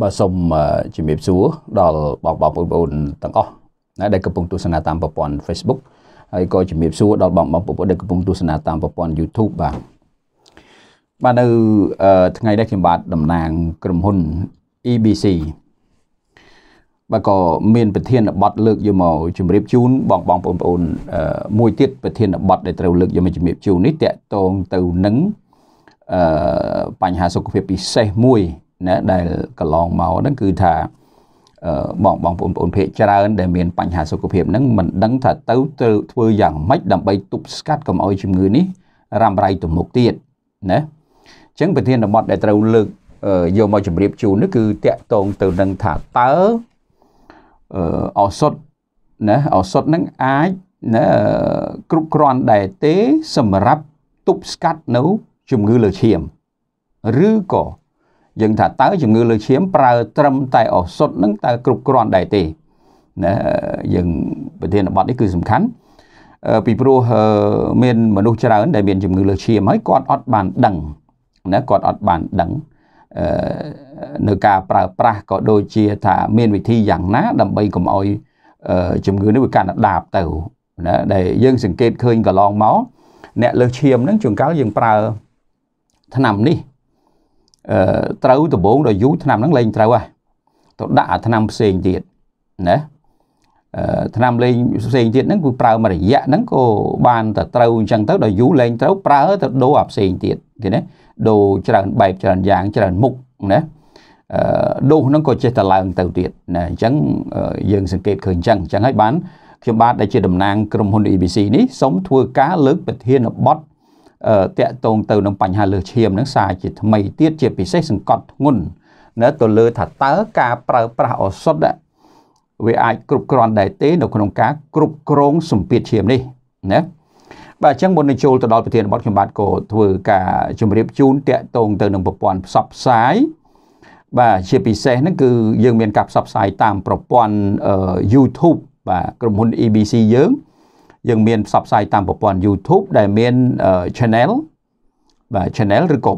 បាទសូមជំរាបសួរដល់បងបងបងប្អូនទាំងអស់ណាដែលកំពុងទស្សនាតាមប្រព័ន្ធ Facebook ហើយក៏ជំរាបសួរដល់បងបងប្អូនដែលកំពុងទស្សនាតាមប្រព័ន្ធ YouTube បាទបាទនៅថ្ងៃនេះខ្ញុំបាទតំណាង ក្រុមហ៊ុន EBC បាទក៏មានប្រធានបទលើកយកមកជំរាបជូនបងបងប្អូនមួយទៀតប្រធានបទដែលត្រូវលើកយកមកជំរាបជូននេះតកតងទៅនឹងអឺបញ្ហាសុខភាពពិសេសមួយណាដែលកន្លងមកហ្នឹងគឺថាបងបងប្អូនភាគច្រើនដែលមានបញ្ហាសុខភាពហ្នឹងមិនដឹងថាទៅធ្វើយ៉ាងម៉េចដើម្បីទប់ស្កាត់កុំឲ្យជំងឺនេះរ៉ាំរ៉ៃទៅមុខទៀតណាអញ្ចឹងប្រធានបទដែលត្រូវលើកយកមកជម្រាបជូននេះគឺតាក់ទងទៅនឹងថាតើអោសុតណាអោសុតហ្នឹងអាចណាគ្រប់គ្រាន់ដែរទេ សម្រាប់ទប់ស្កាត់នៅជំងឺលើឈាមឬក៏យើងថាតើជំងឺ លើឈាមប្រើត្រឹមតែឱសថនឹងតើគ្រប់គ្រាន់ដែរទេណាយើងប្រធានបទនេះគឺសំខាន់ពីព្រោះមានមនុស្សច្រើនដែលមានជំងឺលើឈាមហើយគាត់អត់បានដឹងណាគាត់អត់បានដឹងនៅការប្រើប្រាស់ក៏ដូចជា ថាមាន វិធីយ៉ាងណា ដើម្បីកុំឲ្យ ជំងឺនេះវាកាន់តែដាបទៅណាដែលយើង សង្កេតឃើញកន្លងមកអ្នកលើសឈាមហ្នឹងជួនកាលយើងប្រើថ្នាំនេះត្រូវដំបងដល់យូរឆ្នាំហ្នឹងលេងត្រូវហើយទៅដាក់អាឆ្នាំផ្សេងទៀតណាឆ្នាំលេងផ្សេងទៀតហ្នឹងគឺប្រើមួយរយៈហ្នឹងក៏បានតែត្រូវអញ្ចឹងទៅដល់យូរលេងត្រូវប្រើទៅដូរអាផ្សេងទៀតគេណាដូរច្រើនបែបច្រើនយ៉ាងច្រើនមុខណាអឺដូរហ្នឹងក៏ចេះតែឡើងទៅទៀតណាអញ្ចឹងយើងសង្កេតឃើញអញ្ចឹងអញ្ចឹងហើយបានខ្ញុំបាទដែលជាតំណាងក្រុមហ៊ុន ABC នេះសូមធ្វើការលើកប្រធានបទតាក់ទងទៅនឹងបញ្ហាលើសឈាមនឹងសារជាថ្មីទៀតជាពិសេសសង្កត់ធ្ងន់ណាទៅលើថាតើការប្រើប្រាស់ឱសថវាអាចគ្រប់គ្រាន់ដែរទេនៅក្នុងការគ្រប់គ្រងសម្ពាធឈាមនេះណាបាទអញ្ចឹងមុននឹងចូលទៅដល់ប្រធានបទខ្ញុំបាទក៏ធ្វើការជម្រាបជូនតាក់ទងទៅនឹងប្រព័ន្ធផ្សព្វផ្សាយបាទជាពិសេសហ្នឹងគឺយើងមានការផ្សព្វផ្សាយតាមប្រព័ន្ធ YouTube បាទក្រុមហ៊ុន ABC យើងយើងមានផ្សព្វផ្សាយតាមប្រព័ន្ធ YouTube ដែលមាន channel បាទ channel ឬក៏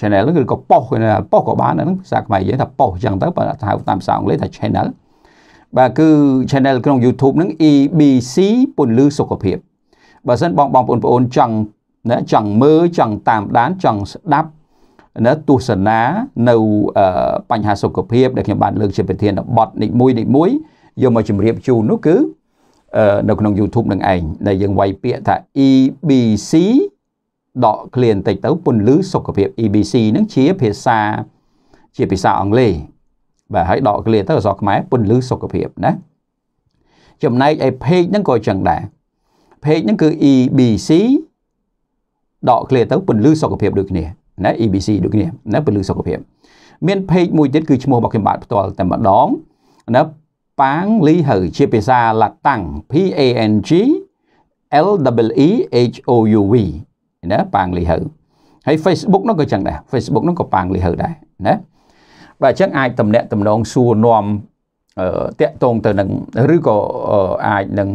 channel ឬក៏ប៉ុសប៉ុសក៏បានហ្នឹងភាសាខ្មែរនិយាយថាប៉ុសអញ្ចឹងទៅបើហៅតាមភាសាអង់គ្លេសថា channel បាទគឺ channel ក្នុង YouTube ហ្នឹង EBC ពន្លឺសុខភាពបើសិនបងបងប្អូនចង់ណាចង់មើលចង់តាមដានចង់ស្ដាប់ណាទស្សនានៅបញ្ហាសុខភាពដែលខ្ញុំបានលើកជាប្រធានបទនេះមួយនេះមួយយកមកជម្រាបជូននោះគឺនៅក្នុង YouTube នឹងឯងដែលយើងវាយពាក្យថា EBC ដកឃ្លាបន្តិចទៅពន្លឺសុខភាព EBC នឹងជាភាសាជាភាសាអង់គ្លេសបាទហើយដកឃ្លាទៅអក្សរខ្មែរពន្លឺសុខភាពណាចំណែកឯ page ហ្នឹងក៏ចឹងដែរ page ហ្នឹងគឺ EBC ដកឃ្លាទៅពន្លឺសុខភាពដូចគ្នាណា EBC ដូចគ្នាណាពន្លឺសុខភាពមាន page មួយទៀតគឺឈ្មោះរបស់ខ្ញុំបាទផ្ទាល់តែម្ដងណាប៉ាងលីហៅជាភាសាឡាតាំង P A N G L W E H O U V ណាប៉ាងលីហៅហើយ Facebook នោះក៏ចឹងដែរ Facebook នោះក៏ប៉ាងលីហៅដែរណាបាទអញ្ចឹងអាចតំណាក់តំណងសួរនាំតាក់ទងទៅនឹងឬក៏អាចនឹង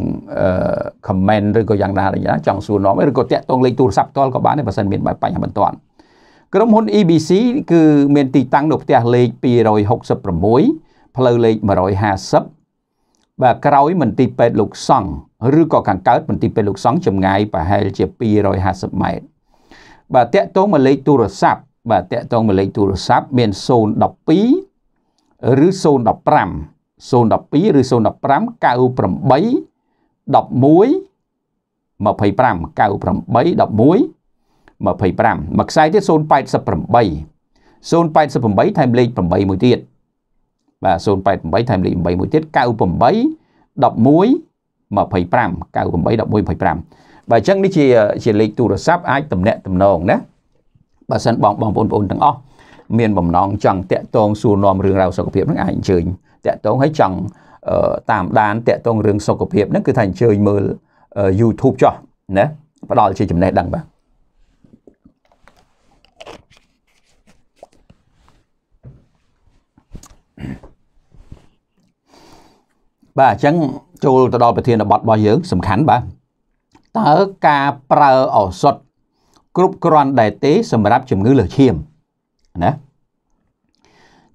comment ឬក៏យ៉ាងណាដែរចង់សួរនាំឬក៏តាក់ទងលេខទូរស័ព្ទផ្ទាល់ក៏បានដែរបើសិនមានបញ្ហាបន្ទាន់ក្រុមហ៊ុន EBC គឺមានទីតាំងនៅផ្ទះលេខ266ផ្លូវលេខ150បាទក្រោយមន្ទីរពេទ្យលោកសង្ឃឬក៏ខាងកើតមន្ទីរពេទ្យលោកសង្ឃចម្ងាយប្រហែលជា250ម៉ែត្របាទតាក់ទងមកលេខទូរស័ព្ទបាទតាក់ទងមកលេខទូរស័ព្ទមាន012ឬ015 012ឬ015 98 11 25 98 11 25មកខ្សែទៀត088 088ថែមលេខ8មួយទៀត088បាទ088ថែមលេខ8មួយទៀត98 11 25 98 1125បាទអញ្ចឹងនេះជាជាលេខទូរស័ព្ទអាចតំណាក់តំណងណាបើសិនបងបងប្អូនទាំងអស់មានបំណងចង់តាក់ទងសួរនាំរឿងរ៉ាវសុខភាពហ្នឹងអាចអញ្ជើញតាក់ទងហើយចង់តាមដានតាក់ទងរឿងសុខភាពហ្នឹងគឺថាអញ្ជើញមើល YouTube ចោះណាផ្ដល់ជាចំណេះដឹងបាទបាទអញ្ចឹងចូលទៅដល់ប្រធានបទរបស់យើងសំខាន់បាទតើការប្រើឱសថគ្រប់គ្រាន់ដែរទេសម្រាប់ជំងឺលើសឈាមណា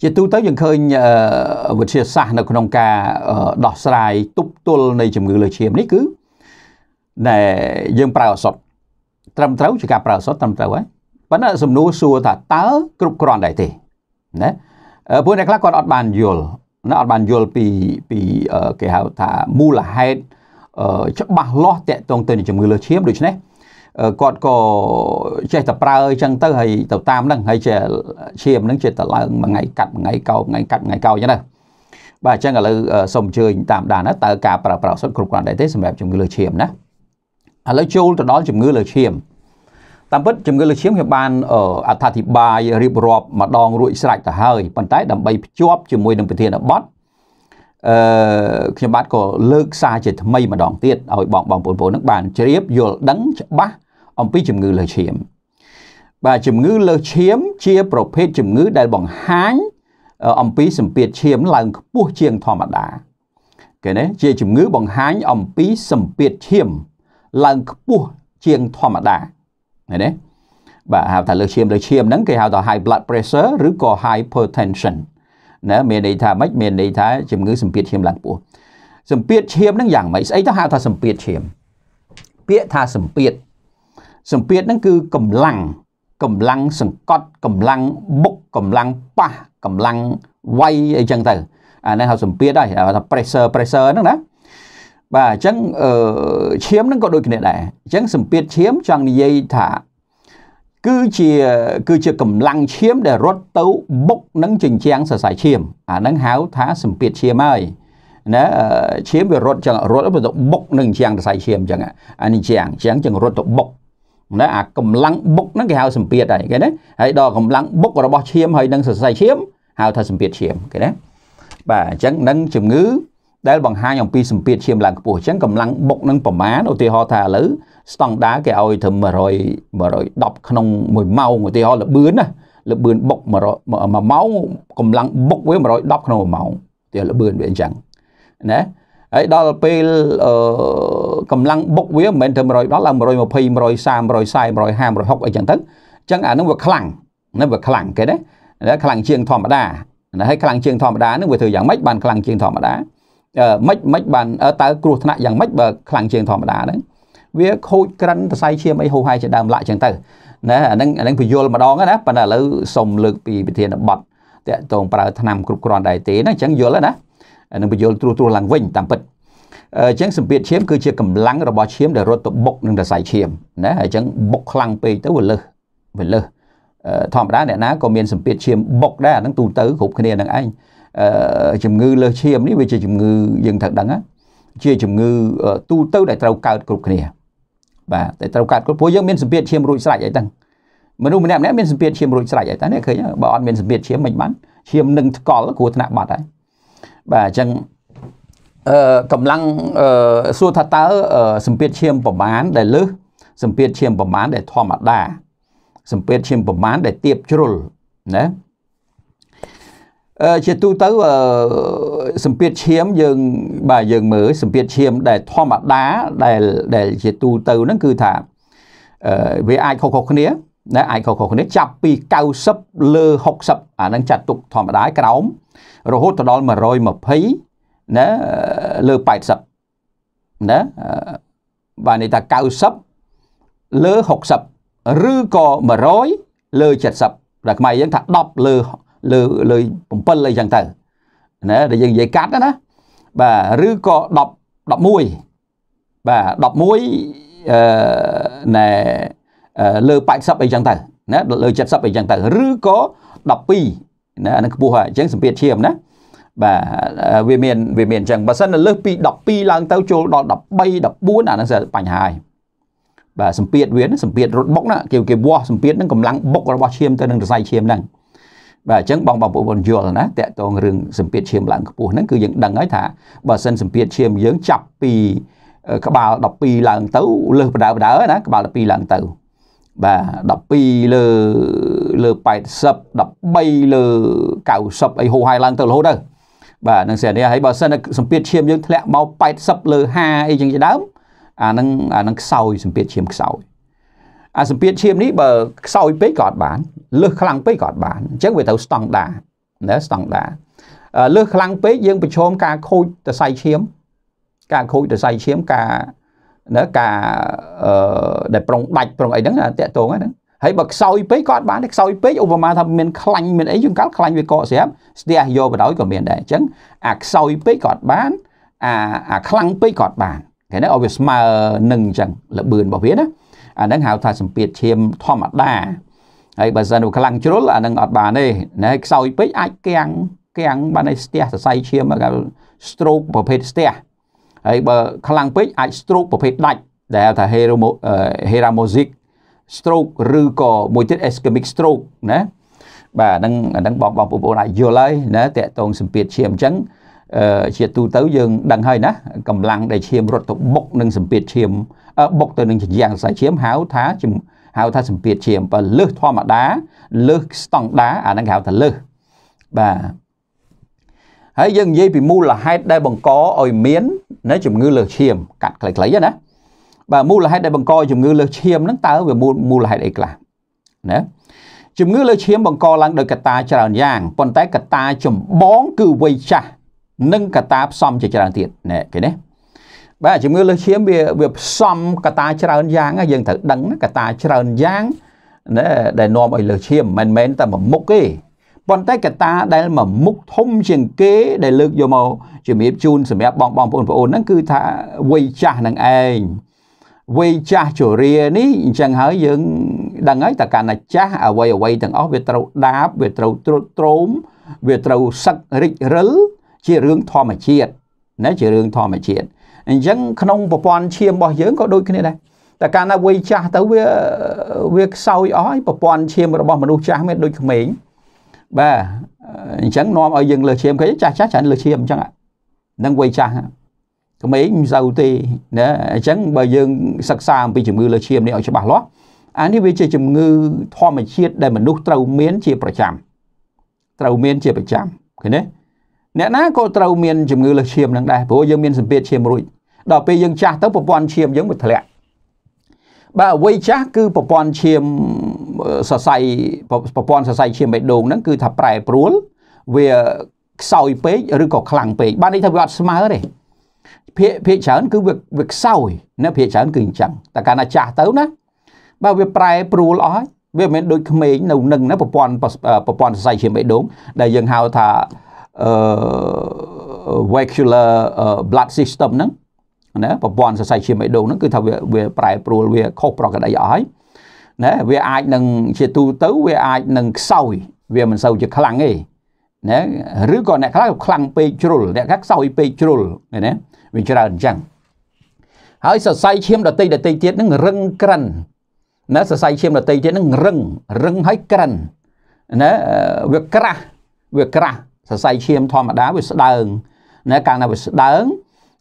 ជាទូទៅយើងឃើញវិទ្យាសាស្ត្រនៅ ក្នុងការដោះស្រាយទប់ទល់នៃជំងឺលើសឈាមនេះគឺដែលយើងប្រើឱសថត្រឹមត្រូវជាការប្រើឱសថត្រឹមត្រូវហើយប៉ុន្តែសំណួរសួរថាតើគ្រប់គ្រាន់ដែរទេណាពួកអ្នកខ្លះគាត់អត់បានយល់ណាអត់បានយល់ពីពីគេហៅថាមូលហេតុច្បាស់លាស់តកតងទៅនឹងជំងឺលើសឈាមដូច្នេះគាត់ក៏ចេះតែប្រើអញ្ចឹងទៅហើយទៅតាមហ្នឹងហើយចេះឈាមហ្នឹងចេះតែឡើងមួយថ្ងៃកាត់មួយថ្ងៃកោមួយថ្ងៃកាត់មួយថ្ងៃកោអញ្ចឹងណាបាទអញ្ចឹងឥឡូវសូមអញ្ជើញតាមដានណាតើការប្រើប្រាស់សុទ្ធគ្រប់គ្រាន់ដែរទេសម្រាប់ជំងឺលើសឈាមណាឥឡូវចូលទៅដល់ជំងឺលើសឈាមតាមពិតជំងឺលើសឈាមវាបានអត្ថាធិប្បាយរៀបរាប់ម្ដងរួចស្រេចទៅហើយប៉ុន្តែដើម្បីភ្ជាប់ជាមួយនឹងប្រធានបទអឺខ្ញុំបាទក៏លើកសារជាថ្មីម្ដងទៀតឲ្យបងបងប្អូនប្អូននឹងបានជ្រាបយល់ដឹងច្បាស់អំពីជំងឺលើសឈាមបាទជំងឺលើសឈាមជាប្រភេទជំងឺដែលបង្ហាញអំពីសម្ពាធឈាមឡើងខ្ពស់ជាងធម្មតាគេណាជាជំងឺបង្ហាញអំពីសម្ពាធឈាម ឡើងខ្ពស់ជាងធម្មតាឃើញទេបាទហៅថាលើសឈាមលើសឈាមហ្នឹងគេហៅថា high blood pressure ឬក៏ hypertension ណាមានន័យថាម៉េចមានន័យថាជំងឺសម្ពាធឈាមឡើងពោះសម្ពាធឈាមហ្នឹងយ៉ាងម៉េចស្អីទៅហៅថាសម្ពាធឈាមពាក្យថាសម្ពាធសម្ពាធហ្នឹងគឺកម្លាំងកម្លាំងសង្កត់កម្លាំងបុកកម្លាំងប៉ះកម្លាំងវាយអីចឹងទៅអាហ្នឹងហៅសម្ពាធហើយហៅថា pressure pressure ហ្នឹងណាបាទអញ្ចឹងឈាមហ្នឹងក៏ដូចគ្នាដែរអញ្ចឹងសម្ពាធឈាមចង់និយាយថាគឺជាគឺជាកម្លាំងឈាមដែលរត់ទៅបុកនឹងជញ្ជាំងសរសៃឈាមអាហ្នឹងហៅថាសម្ពាធឈាមហើយណាឈាមវារត់ចឹងរត់ទៅបុកនឹងជាងសរសៃឈាមចឹងអានេះជាងជាងចឹងរត់ទៅបុកណាអាកម្លាំងបុកហ្នឹងគេហៅសម្ពាធហើយគេណាហើយដល់កម្លាំងបុករបស់ឈាមហើយនឹងសរសៃឈាមហៅថាសម្ពាធឈាមគេណាបាទអញ្ចឹងនឹងជំងឺដែលបង្ហាញអំពីសម្ពាធឈាមឡើងខ្ពស់អញ្ចឹងកម្លាំងបុកនឹងប្រមាណឧទាហរណ៍ថាឥឡូវស្តង់ដាគេឲ្យត្រឹម100 110ក្នុង1ម៉ោងឧទាហរណ៍លបឿនណាលបឿនបុក1ម៉ោងកម្លាំងបុកវា110ក្នុង1ម៉ោងទីលបឿនវាអញ្ចឹងណាហើយដល់ពេលកម្លាំងបុកវាមិនមែនត្រឹម110ដល់ឡើង120 130 140 150 160អីចឹងទៅអញ្ចឹងអានឹងវាខ្លាំងណាវាខ្លាំងគេណាខ្លាំងជាងធម្មតាណាហើយខ្លាំងជាងធម្មតានឹងវាធ្វើយ៉ាងម៉េចបានខ្លាំងជាងធម្មតាមិនមិនបានតើគ្រោះថ្នាក់យ៉ាងម៉េចបើខ្លាំងជាងធម្មតាហ្នឹងវា ខូចក្រិនសរសៃឈាមអីហូរហែជាដើមឡាក់ចឹងទៅណាអាហ្នឹងអាហ្នឹងពយល់ម្ដងណាប៉ុន្តែឥឡូវសុំលើកពីវិធានបត់តកតងប្រើថ្នាំគ្រប់គ្រាន់ដែរទេណាអញ្ចឹងយល់ណាអានឹងពយល់ត្រួសត្រាសឡើងវិញតាមពិតអញ្ចឹងសម្ពាធឈាមគឺជាកម្លាំងរបស់ឈាមដែលរត់ទៅបុកនឹងសរសៃឈាមណាអញ្ចឹងបុកខ្លាំងពេកទៅវាលើសវាលើសធម្មតាអ្នកណាក៏មានសម្ពាធឈាមបុកដែរអាហ្នឹងទូទៅគ្រប់គ្នានឹងឯងជំងឺលើសឈាមនេះវាជាជំងឺយើងត្រូវដឹងជាជំងឺ ទូទៅដែលត្រូវកើតគ្រប់គ្នា បាទតែត្រូវកើតគ្រប់ព្រោះយើងមានសម្ពាធឈាមរួចស្រេចអីទាំងមនុស្សម្នាក់ម្នាក់មានសម្ពាធឈាមរួចស្រេចអីតានេះឃើញបើអត់មានសម្ពាធឈាមមិនបានឈាមនឹងថ្កល់គ្រោះថ្នាក់បាត់ហើយបាទអញ្ចឹងអឺកម្លាំងអឺសួរថាតើសម្ពាធឈាមប្រមាណដែលលើសសម្ពាធឈាមប្រមាណដែលធម្មតាសម្ពាធឈាមប្រមាណដែលទៀបជ្រុលណាជាទូទៅសម្ពាធឈាមយើងបាទយើងមើលសម្ពាធឈាម ដែលធម្មតាដែលដែលជាទូទៅហ្នឹងគឺថាវាអាចខុសៗគ្នាណាអាចខុសៗគ្នាចាប់ពី90លើ60អាហ្នឹងចាត់ទុកធម្មតាក្រោម រហូតទៅដល់120ណាលើ80ណាបាទនេះថា90លើ60ឬក៏100លើ70តែខ្មែរយើងថា10លើលើលើ7អីចឹងទៅណាដែលយើងនិយាយកាត់ណាបាទឬក៏10 11បាទ11អឺណែលើ80អីចឹងទៅណាលើ70អីចឹងទៅឬក៏12ណាអានឹងខ្ពស់ហើយអញ្ចឹងសម្ពាធឈាមណាបាទវាមានវាមានអញ្ចឹងបើសិនលើសពី12ឡើង ទៅ ចូលដល់13 14អានឹងសិបញ្ហាហើយបាទសម្ពាធវាសម្ពាធរត់បុកណាគេគេវាស់សម្ពាធនឹងកម្លាំងបុករបស់ឈាមទៅនឹងរសៃឈាមហ្នឹងបាទអញ្ចឹងបងបងប្អូនយល់ណាតកតងរឿងសម្ពាធឈាមឡើងខ្ពស់ហ្នឹងគឺយើងដឹងហើយថាបើសិនសម្ពាធឈាមយើងចាប់ពីក្បាល12ឡើងទៅលើសបដៅបដៅណាក្បាល12ឡើងទៅបាទ12លើលើ80 13លើ90អីហូរហាយឡើងទៅរហូតទៅបាទនឹងស្រាប់នេះហើយបើសិនសម្ពាធឈាមយើងធ្លាក់មក80លើ50អីចឹងជាដើមអានឹងអានឹងខ្សោយសម្ពាធឈាមខ្សោយអាសម្ពាធឈាមនេះបើខ្សោយពេកក៏អត់បានលើសខ្លាំងពេកក៏អត់បានអញ្ចឹងវាត្រូវស្តង់ដាណាស្តង់ដាលើសខ្លាំងពេកយើងប្រឈមការខូចសរសៃឈាមការខូចសរសៃឈាមការណាការអឺដែលប្រុងដាច់ប្រុងអីហ្នឹងតាក់ទងហ្នឹងហើយបើខ្សោយពេកក៏អត់បានដែរខ្សោយពេកឧបមាថាមានខ្លាញ់មានអីជាងកាលខ្លាញ់វាកកស្រាប់ស្ទះយកបដ ாய் ក៏មានដែរអញ្ចឹងអាខ្សោយពេកក៏អត់បានអាអាខ្លាំងពេកក៏អត់បានគេណាឲ្យវាស្មើនឹងអញ្ចឹងលបឿនរបស់វាណាអាហ្នឹងហៅថាសម្ពាធឈាមធម្មតាហើយបើសិនវាខ្លាំងជ្រុលអានឹងអត់បានទេណាខ្សោយពេកអាចគាំងគាំងបានឲ្យស្ទះសរសៃឈាមគេ stroke ប្រភេទស្ទះហើយបើខ្លាំងពេកអាច stroke ប្រភេទដាច់ដែលថា hemorrhagic stroke ឬក៏មួយទៀត ischemic stroke ណាបាទអានឹងអានឹងបងបងប្អូនអាចយល់ហើយណាតកតងសម្ពាធឈាមអញ្ចឹងជាទូទៅយើងដឹងហើយណាកម្លាំងដែលឈាមរត់ទៅបុកនឹងសម្ពាធឈាមបុកទៅនឹងជាយ៉ាងសរសៃឈាមហៅថាហៅថាសម្ពាធឈាមបើលើសធម្មតាលើសស្តង់ដា អាហ្នឹងគេហៅថាលើសបាទហើយយើងនិយាយពីមូលហេតុដែលបង្កឲ្យមានណាជំងឺលើសឈាមកាត់ខ្លីៗណាបាទមូលហេតុដែលបង្ក ជំងឺលើសឈាមហ្នឹងតើវាមូលហេតុអីខ្លះណាជំងឺលើសឈាមបង្កឡើងដោយកត្តាច្រើនយ៉ាងប៉ុន្តែកត្តាចម្បងគឺវ័យចាស់និងកតាផ្សំជាច្រើនទៀតណែគេនេះបាទជំងឺលើសឈាមវាវាផ្សំកតាច្រើនយ៉ាងយើងត្រូវដឹងកតាច្រើនយ៉ាងណែដែលនាំឲ្យលើសឈាមមិនមែនតែមួយមុខទេប៉ុន្តែកតាដែលមួយមុខធំជាងគេដែលលើកយកមកជំរាបជូនសម្រាប់បងបងប្អូនប្អូនហ្នឹងគឺថាវ័យចាស់នឹងឯងវ័យចាស់ជរានេះអញ្ចឹងហើយយើងដឹងហើយតើកាលណាចាស់អ្វីអ្វីទាំងអស់វាត្រូវដាបវាត្រូវត្រុតត្រោមវាត្រូវសឹករិចរិលជារឿងធម្មជាតិណាជារឿងធម្មជាតិអញ្ចឹងក្នុងប្រព័ន្ធឈាមរបស់យើងក៏ដូចគ្នាដែរតែកាលណាវ័យចាស់ទៅវាវាខ្សោយអស់ហើយប្រព័ន្ធឈាមរបស់មនុស្សចាស់មានដូចក្មេងបាទអញ្ចឹងនាំឲ្យយើងលើឈាមគេចាស់ចាស់ច្រើនលើឈាមអញ្ចឹងហ្នឹងវ័យចាស់ក្មេងមិនសូវទេណាអញ្ចឹងបើយើងសិក្សាអំពីជំងឺលើឈាមនេះឲ្យច្បាស់លាស់អានេះវាជាជំងឺធម្មជាតិដែលមនុស្សត្រូវមានជាប្រចាំត្រូវមានជាប្រចាំឃើញទេអ្នកណាក៏ត្រូវមានជំងឺលើសឈាមនឹងដែរព្រោះយើងមានសម្ពាធឈាមរួចដល់ពេលយើងចាស់ទៅប្រព័ន្ធឈាមយើងវាធ្លាក់បាទអវ័យចាស់គឺប្រព័ន្ធឈាមសរសៃប្រព័ន្ធសរសៃឈាមបេះដូងហ្នឹងគឺថាប្រែប្រួលវាខ្សោយពេកឬក៏ខ្លាំងពេកបានន័យថាវាអត់ស្មើទេភាកភាកច្រើនគឺវាខ្សោយណាភាកច្រើនគឺអញ្ចឹងតែកាលណាចាស់ទៅណាបើវាប្រែប្រួលអស់ហើយវាមិនដូចក្មេងនៅនឹងណាប្រព័ន្ធប្រព័ន្ធសរសៃឈាមបេះដូងដែលយើងហៅថា vascular blood system ហ្នឹងណាប្រព័ន្ធសរសៃឈាមបេះដូងហ្នឹងគឺថាវាវាប្រែប្រួលវាខុសប្រក្រតីអស់ហើយណាវាអាចនឹងជាទូទៅវាអាចនឹងខ្សោយវាមិនសូវជាខ្លាំងទេណាឬក៏អ្នកខ្លះខ្លាំងពេកជ្រុលអ្នកខ្លះខ្សោយពេកជ្រុលណាវាច្រើនអញ្ចឹងហើយសរសៃឈាមដតីដតីទៀតនឹងរឹងក្រិនណាសរសៃឈាមដតីទៀតនឹងរឹងរឹងហើយក្រិនណាវាក្រាស់វាក្រាស់សរសៃឈាមធម្មតាវាស្ដើងណាកាលណាវាស្ដើង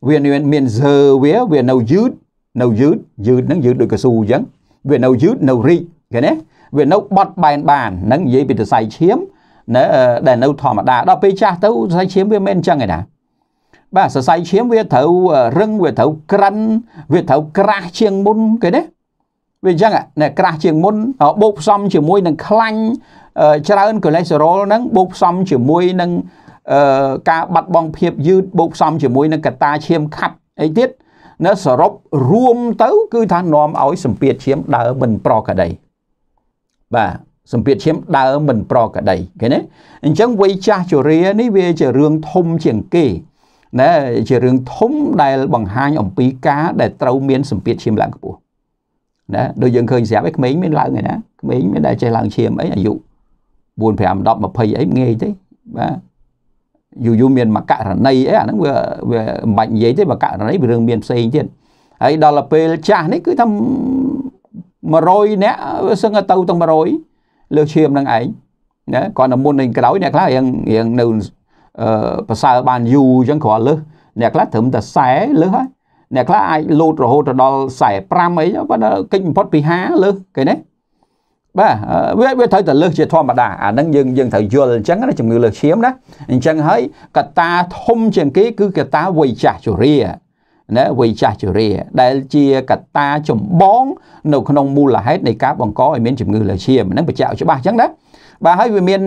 វាមានសើវាវានៅយឺតនៅយឺតយឺតហ្នឹងយឺតដូចកស៊ូអញ្ចឹងវានៅយឺតនៅរីកឃើញទេវានៅបត់បែនបានហ្នឹងនិយាយពីសរសៃឈាមណាដែលនៅធម្មតាដល់ពេលចាស់ទៅសរសៃឈាមវាមិនអញ្ចឹងឯណាបាទសរសៃឈាមវាត្រូវរឹងវាត្រូវក្រិនវាត្រូវក្រាស់ជាងមុនគេណាវាអញ្ចឹងអ្នកក្រាស់ជាងមុនបូកផ្សំ ជាមួយនឹងខ្លាញ់ច្រើនកូលេស្តេរ៉ុលហ្នឹងបូកផ្សំ ជាមួយនឹងការបាត់បង់ភាពយឺតបូកផ្សំជាមួយនឹងកត្តាឈាមខាត់អីទៀតនៅសរុបរួមទៅ គឺថានាំឲ្យសម្ពាធឈាមដើរមិនប្រក្រតីបាទសម្ពាធឈាមដើរមិនប្រក្រតីឃើញទេអញ្ចឹងវ័យចាស់ជរានេះវាជារឿងធំជាងគេណាជារឿងធំដែល បង្ហាញអំពីការដែលត្រូវមានសម្ពាធឈាមឡើងខ្ពស់ណាដូចយើងឃើញស្រាប់ឯក្មេងមានឡើងឯណាក្មេងមានដែលចេះឡើងឈាមអីអាយុ4 5 10 20អីងាយទេបាទយូរយូរមានមកករណីអីអាហ្នឹងវាវាមិនបាច់និយាយទេមកករណីវារឿងមានផ្សេងទៀតហើយដល់ពេលចាស់នេះគឺថា100នាក់វាសឹងទៅទៅ100លើឈាមនឹងឯងណាគាត់តែមុននឹងក្រោយអ្នកខ្លះរៀងរៀងនៅប្រសើរបានយូរអញ្ចឹងគ្រាន់លើសអ្នកខ្លះត្រឹមតែ40លើសហើយអ្នកខ្លះអាចលូតរហូតទៅដល់45អីប៉ុន្តែគិតបំផុតពី50លើសគេណាបាទវាវាត្រូវតែលើសជាធម្មតាអាហ្នឹងយើងយើងត្រូវយល់អញ្ចឹងណាជំងឺលើសឈាមណាអញ្ចឹងហើយកតាធំជាងគេគឺកតាវ័យចាស់ជរាណាវ័យចាស់ជរាដែលជាកតាចម្បងនៅក្នុងមូលហេតុនៃការបង្កឲ្យមានជំងឺលើសឈាមហ្នឹងបញ្ជាក់ច្បាស់អញ្ចឹងណាបាទហើយវាមាន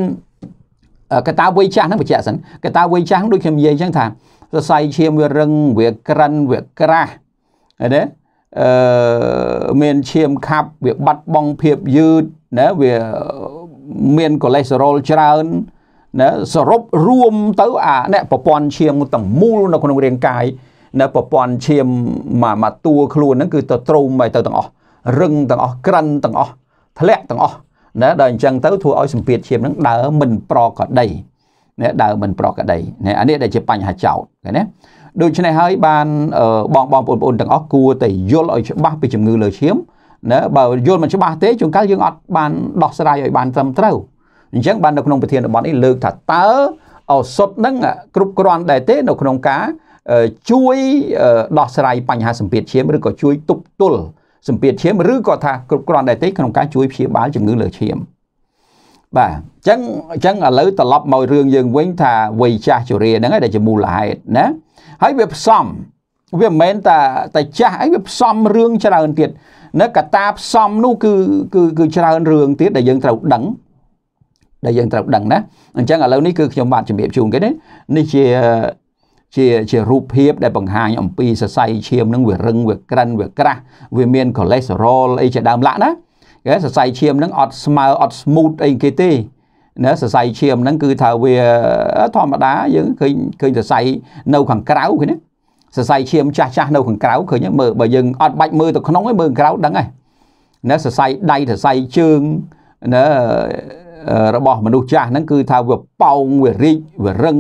កតាវ័យចាស់ហ្នឹងបញ្ជាក់សិនកតាវ័យចាស់ដូចខ្ញុំនិយាយអញ្ចឹងថាសរសៃឈាមវារឹងវាក្រិនវាក្រាស់ណាអឺមានឈាមខាប់វាបាត់បង់ភាពយឺតណាវាមានកូលេស្តេរ៉ុលច្រើនណាសរុបរួមទៅអាអ្នកប្រព័ន្ធឈាមទាំងមូលនៅក្នុងរាងកាយនៅប្រព័ន្ធឈាមមួយមួយតួខ្លួនហ្នឹងគឺទៅទ្រូមទៅទាំងអស់រឹងទាំងអស់ក្រិនទាំងអស់ធ្លាក់ទាំងអស់ណាដល់អញ្ចឹងទៅ ធ្វើឲ្យសម្ពាធឈាមហ្នឹងដើរមិនប្រក្រតីណាដើមមិនប្រក្រតីណាអានេះដែលជាបញ្ហាចោតឃើញទេដូច្នេះហើយបានបងបងបងប្អូនទាំងអស់គួរតែយល់ឲ្យច្បាស់ពីជំងឺលើឈាមណាបើយល់មិនច្បាស់ទេជួនកាលយើងអត់បានដោះស្រាយឲ្យបានត្រឹមត្រូវអញ្ចឹងបាននៅក្នុងប្រធានបទនេះលើកថាតើឱសថនឹងគ្រប់គ្រាន់ដែរទេនៅក្នុងការជួយដោះស្រាយបញ្ហាសម្ពាធឈាមឬក៏ជួយទប់ទល់សម្ពាធឈាមឬក៏ថាគ្រប់គ្រាន់ដែរទេក្នុងការជួយព្យាបាលជំងឺលើឈាមបាទអញ្ចឹងអញ្ចឹងឥឡូវត្រឡប់មករឿងយើងវិញថាវ័យចាស់ជរាហ្នឹងឯងដែលជាមូលហេតុណាហើយវាផ្សំវាមិនមែនតែតែចាស់អីវាផ្សំរឿងច្រើនទៀតនៅកតាផ្សំនោះគឺគឺគឺច្រើនរឿងទៀតដែលយើងត្រូវដឹងដែលយើងត្រូវដឹងណាអញ្ចឹងឥឡូវនេះគឺខ្ញុំបាទជំរាបជូនគេនេះនេះជាជាជារូបភាព ដែលបង្ហាញអំពីសរសៃឈាមនឹងវារឹងវាក្រិនវាក្រាស់វាមាន cholesterol អីជាដើមឡាក់ណាគេសរសៃឈាមហ្នឹងអត់ស្មើអត់ smooth អីគេទេណាសរសៃឈាមហ្នឹងគឺថាវាធម្មតាយើងឃើញឃើញសរសៃនៅខាងក្រៅឃើញណាសរសៃឈាមចាស់ចាស់នៅខាងក្រៅឃើញមើលបើយើងអត់បាច់មើលទៅក្នុងឯងមើលក្រៅដឹងឯងណាសរសៃដៃសរសៃជើងណារបស់មនុស្សចាស់ហ្នឹងគឺថាវាប៉ោងវារីកវារឹង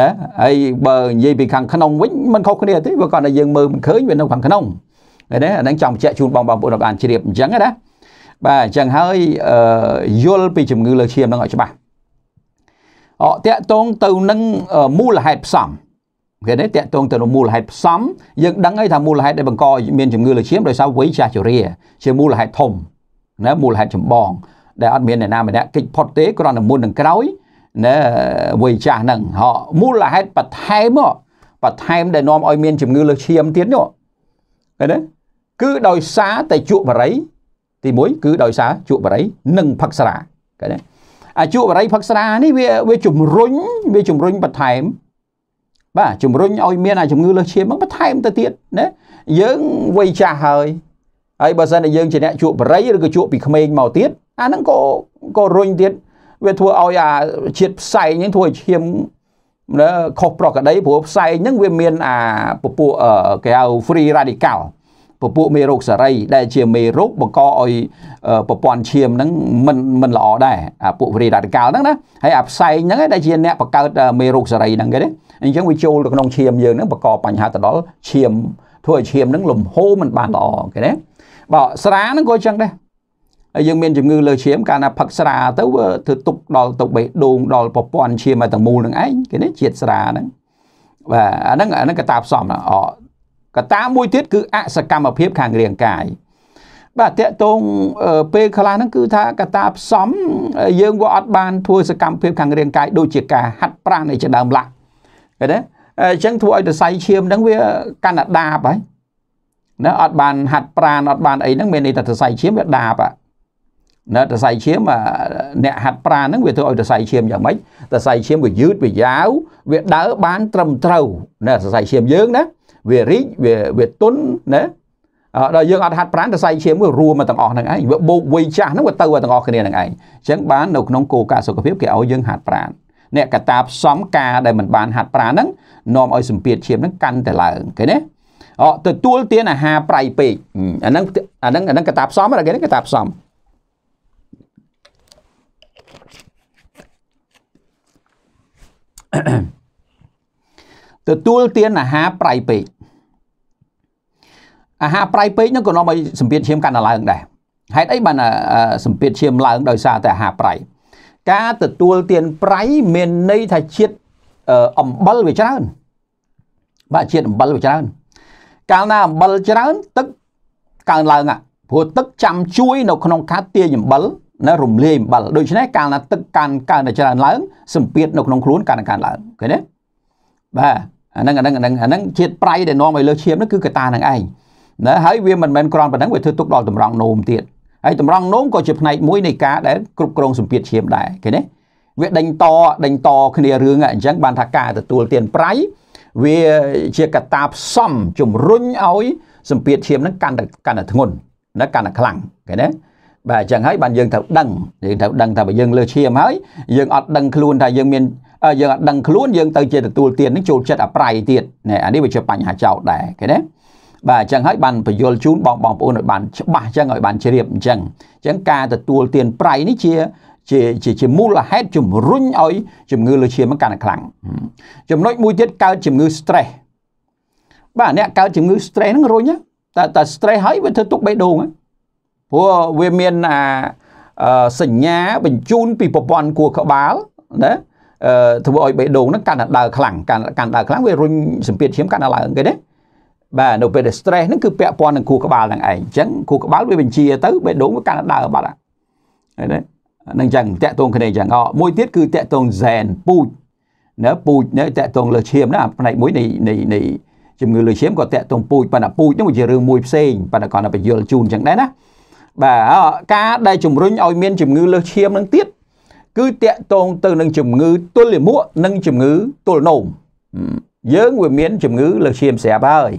ណាហើយបើនិយាយពីខាងក្នុងវិញมันខុសគ្នាទេវាគាត់តែយើងមើលមិនឃើញវានៅខាងក្នុងណាអាហ្នឹងចង់បញ្ជាក់ជូនបងប្អូនបានជ្រាបអញ្ចឹងណាបាទអញ្ចឹងហើយយល់ពីជំងឺលើឈាមនឹងឲ្យច្បាស់អតកតងទៅនឹងមូលហេតុផ្សំគេនេះតកតងទៅនឹងមូលហេតុផ្សំយើងដឹងហើយថាមូលហេតុដែលបង្កមានជំងឺលើឈាមដោយសារវ័យចាស់ជរាជាមូលហេតុធំណាមូលហេតុចម្បងដែលអត់មានអ្នកណាម្នាក់គេចផុតទេគ្រាន់តែមុននឹងក្រោយណាវ័យចាស់ហ្នឹងហោមូលហេតុបន្ថែមបន្ថែមដែលនាំឲ្យមានជំងឺលើឈាមទៀតនោះឃើញទេគឺដោយសារតែជក់បរិយទី1គឺដោយសារជក់បរិយនិងផឹកស្រាឃើញទេអាជក់បរិយផឹកស្រានេះវាវាជំរុញវាជំរុញបន្ថែមបាទជំរុញឲ្យមានអាជំងឺលើសឈាមហ្នឹងបន្ថែមទៅទៀតណាយើងវ័យចាស់ហើយហើយបើសិនតែយើងជាអ្នកជក់បរិយឬក៏ជក់ពីក្មេងមកទៀតអាហ្នឹងក៏ក៏រុញទៀតវាធ្វើឲ្យអាជាតិផ្សែងហ្នឹងធ្វើឲ្យឈាមខុសប្រក្រតីព្រោះផ្សែងហ្នឹងវាមានអាពពួកគេហៅ free radical ពពួកមេរោគសរីដែលជាមេរោគបង្កឲ្យប្រព័ន្ធឈាមហ្នឹងមិនមិនល្អដែរអាពួកវីរ៉ាឌីកាល់ហ្នឹងណាហើយអាផ្សែងហ្នឹងដែលជាអ្នកបង្កើតមេរោគសរីហ្នឹងគេទេអញ្ចឹងវាចូលទៅក្នុងឈាមយើងហ្នឹងបង្កបញ្ហាទៅដល់ឈាមធ្វើឲ្យឈាមហ្នឹងលំហូរមិនបានល្អគេណាបាទស្រាហ្នឹងក៏អញ្ចឹងដែរហើយយើងមានជំងឺលើឈាមកាលណាផឹកស្រាទៅវាធ្វើទុកដល់ទៅបេះដូងដល់ប្រព័ន្ធឈាមឲ្យទាំងមូលហ្នឹងឯងគេនេះជាតិស្រាហ្នឹងបាទអាហ្នឹងអាហ្នឹងកតាផ្សំអកតាមួយទៀតគឺអសកម្មភាពខាងរាងកាយបាទតកតងពេលខ្លះហ្នឹង គឺថាកតាផ្សំ យើងក៏អត់បានធ្វើសកម្មភាពខាងរាងកាយដូចជាការហាត់ប្រាណឯជាដើមឡាក់ឃើញទេអញ្ចឹងធ្វើឲ្យទសៃឈាមហ្នឹងវាកាន់តែដាបហើយណាអត់បានហាត់ប្រាណអត់បានអីហ្នឹង មានន័យថាទសៃឈាមវាដាបណាទសៃឈាមអ្នកហាត់ប្រាណហ្នឹងវាធ្វើឲ្យទសៃឈាមយ៉ាងម៉េចទសៃឈាមវាយឺតវាយ៉ាវវាដើរបានត្រឹមត្រូវណាទសៃឈាមយើងណាវារីកវាវាទុនណាដល់យើងអត់ហាត់ប្រាណទៅសៃឈាមវារួមមកទាំងអស់ហ្នឹងឯងវាបោកវ័យចាស់ហ្នឹងវាទៅតែទាំងអស់គ្នាហ្នឹងឯងអញ្ចឹងបាននៅក្នុងគោលការណ៍សុខភាពគេឲ្យយើងហាត់ប្រាណអ្នកកតាផ្សំការដែលមិនបានហាត់ប្រាណហ្នឹងនាំឲ្យសម្ពាធឈាមហ្នឹងកាន់តែឡើងឃើញទេអត់ទទួលទានអាហារប្រៃពេកអាហ្នឹងអាហ្នឹងអាហ្នឹងកតាផ្សំគេហ្នឹងកតាផ្សំអឺទទួលទានអាហារប្រៃពេកអាហារប្រៃពេកនោះក៏នាំឲ្យសម្ពាធឈាមកាន់តែឡើងដែរហេតុអីបានសម្ពាធឈាមឡើង ដោយសារតែអាហារប្រៃការទទួលទានប្រៃមានន័យថាជាតិអំបិលវាច្រើនបាទជាតិអំបិលវាច្រើន កាលណាអំបិលច្រើន ទឹកកើនឡើងព្រោះទឹកចាំជួយនៅក្នុងការទាញអំបិលណារំលាយអំបិលដូច្នេះកាលណាទឹកកាន់កើនតែច្រើនឡើងសម្ពាធនៅក្នុងខ្លួនកាន់តែកើនឡើងឃើញទេបាទអាហ្នឹងអាហ្នឹងអាហ្នឹងអាហ្នឹងជាតិប្រៃដែលនាំឲ្យលើឈាមហ្នឹងគឺកតានឹងឯងណាហើយវាមិនមែនគ្រាន់ប៉ុណ្ណឹងវាធ្វើទុកដល់តម្រង់នោមទៀតហើយតម្រង់នោមក៏ជាផ្នែកមួយនៃការដែលគ្រប់គ្រងសម្ពាធឈាមដែរឃើញទេវាដេញតដេញតគ្នារឿងអញ្ចឹងបាន ថាការទទួលទានប្រៃវាជាកតាផ្សំជំរុញឲ្យសម្ពាធឈាមហ្នឹងកាន់តែកាន់តែធ្ងន់ណាកាន់តែខ្លាំងឃើញទេបាទអញ្ចឹងហើយបានយើងត្រូវដឹងយើងត្រូវដឹងថាបើយើងលើឈាមហើយយើងអត់ដឹងខ្លួនថាយើងមានយើងអត់ដឹងខ្លួនយើងទៅជាទទួលទាននឹងចូលចិត្តអប្រៃទៀតណែអានេះវាជាបញ្ហាចោតដែរឃើញទេបាទអញ្ចឹងហើយបានបញ្យលជូនបងបងប្អូនឲ្យបានច្បាស់អញ្ចឹងឲ្យបានជ្រាបអញ្ចឹងអញ្ចឹងការទទួលទានប្រៃនេះជាជាជាជាមូលហេតុជំរុញឲ្យ ជំងឺលើឈាមកាន់តែខ្លាំងចំណុចមួយទៀតកើតជំងឺ stress បាទអ្នកកើតជំងឺ stress ហ្នឹងរុញតែតែ stress ហើយវាធ្វើទុកបេះដូងព្រោះវាមានអាសញ្ញាបញ្ជូន ពីប្រព័ន្ធគួរក្បាលណាធ្វើឲ្យបេះដូងហ្នឹងកាន់តែដើរខ្លាំងកាន់ដើរខ្លាំងវារុញសម្ពាធឈាមកាន់តែឡើងគេណាបាទនៅពេលដែល stress ហ្នឹងគឺពាក់ព័ន្ធនឹងខួរក្បាលហ្នឹងឯងអញ្ចឹងខួរក្បាលវាបញ្ជាទៅបេះដូងវាកាន់តែដើរបាត់ហ្នឹងហ្នឹងអញ្ចឹងតាក់ទងគ្នាអញ្ចឹងអមួយទៀតគឺតាក់ទង zen ពូជណាពូជនៅតាក់ទងលើឈាមណាផ្នែកមួយនៃនៃនៃជំងឺលើឈាមក៏តាក់ទងពូជប៉ុន្តែពូជហ្នឹងវាជារឿងមួយផ្សេងប៉ុន្តែគាត់តែបញ្យល់ជូនអញ្ចឹងដែរណាបាទការដែលជំរុញឲ្យមានជំងឺលើឈាមហ្នឹងទៀតគឺតាក់ទងទៅនឹងជំងឺទល់លាមកនិងជំងឺទល់នោមយើងវាមានជំងឺលើឈាមស្រាប់ហើយ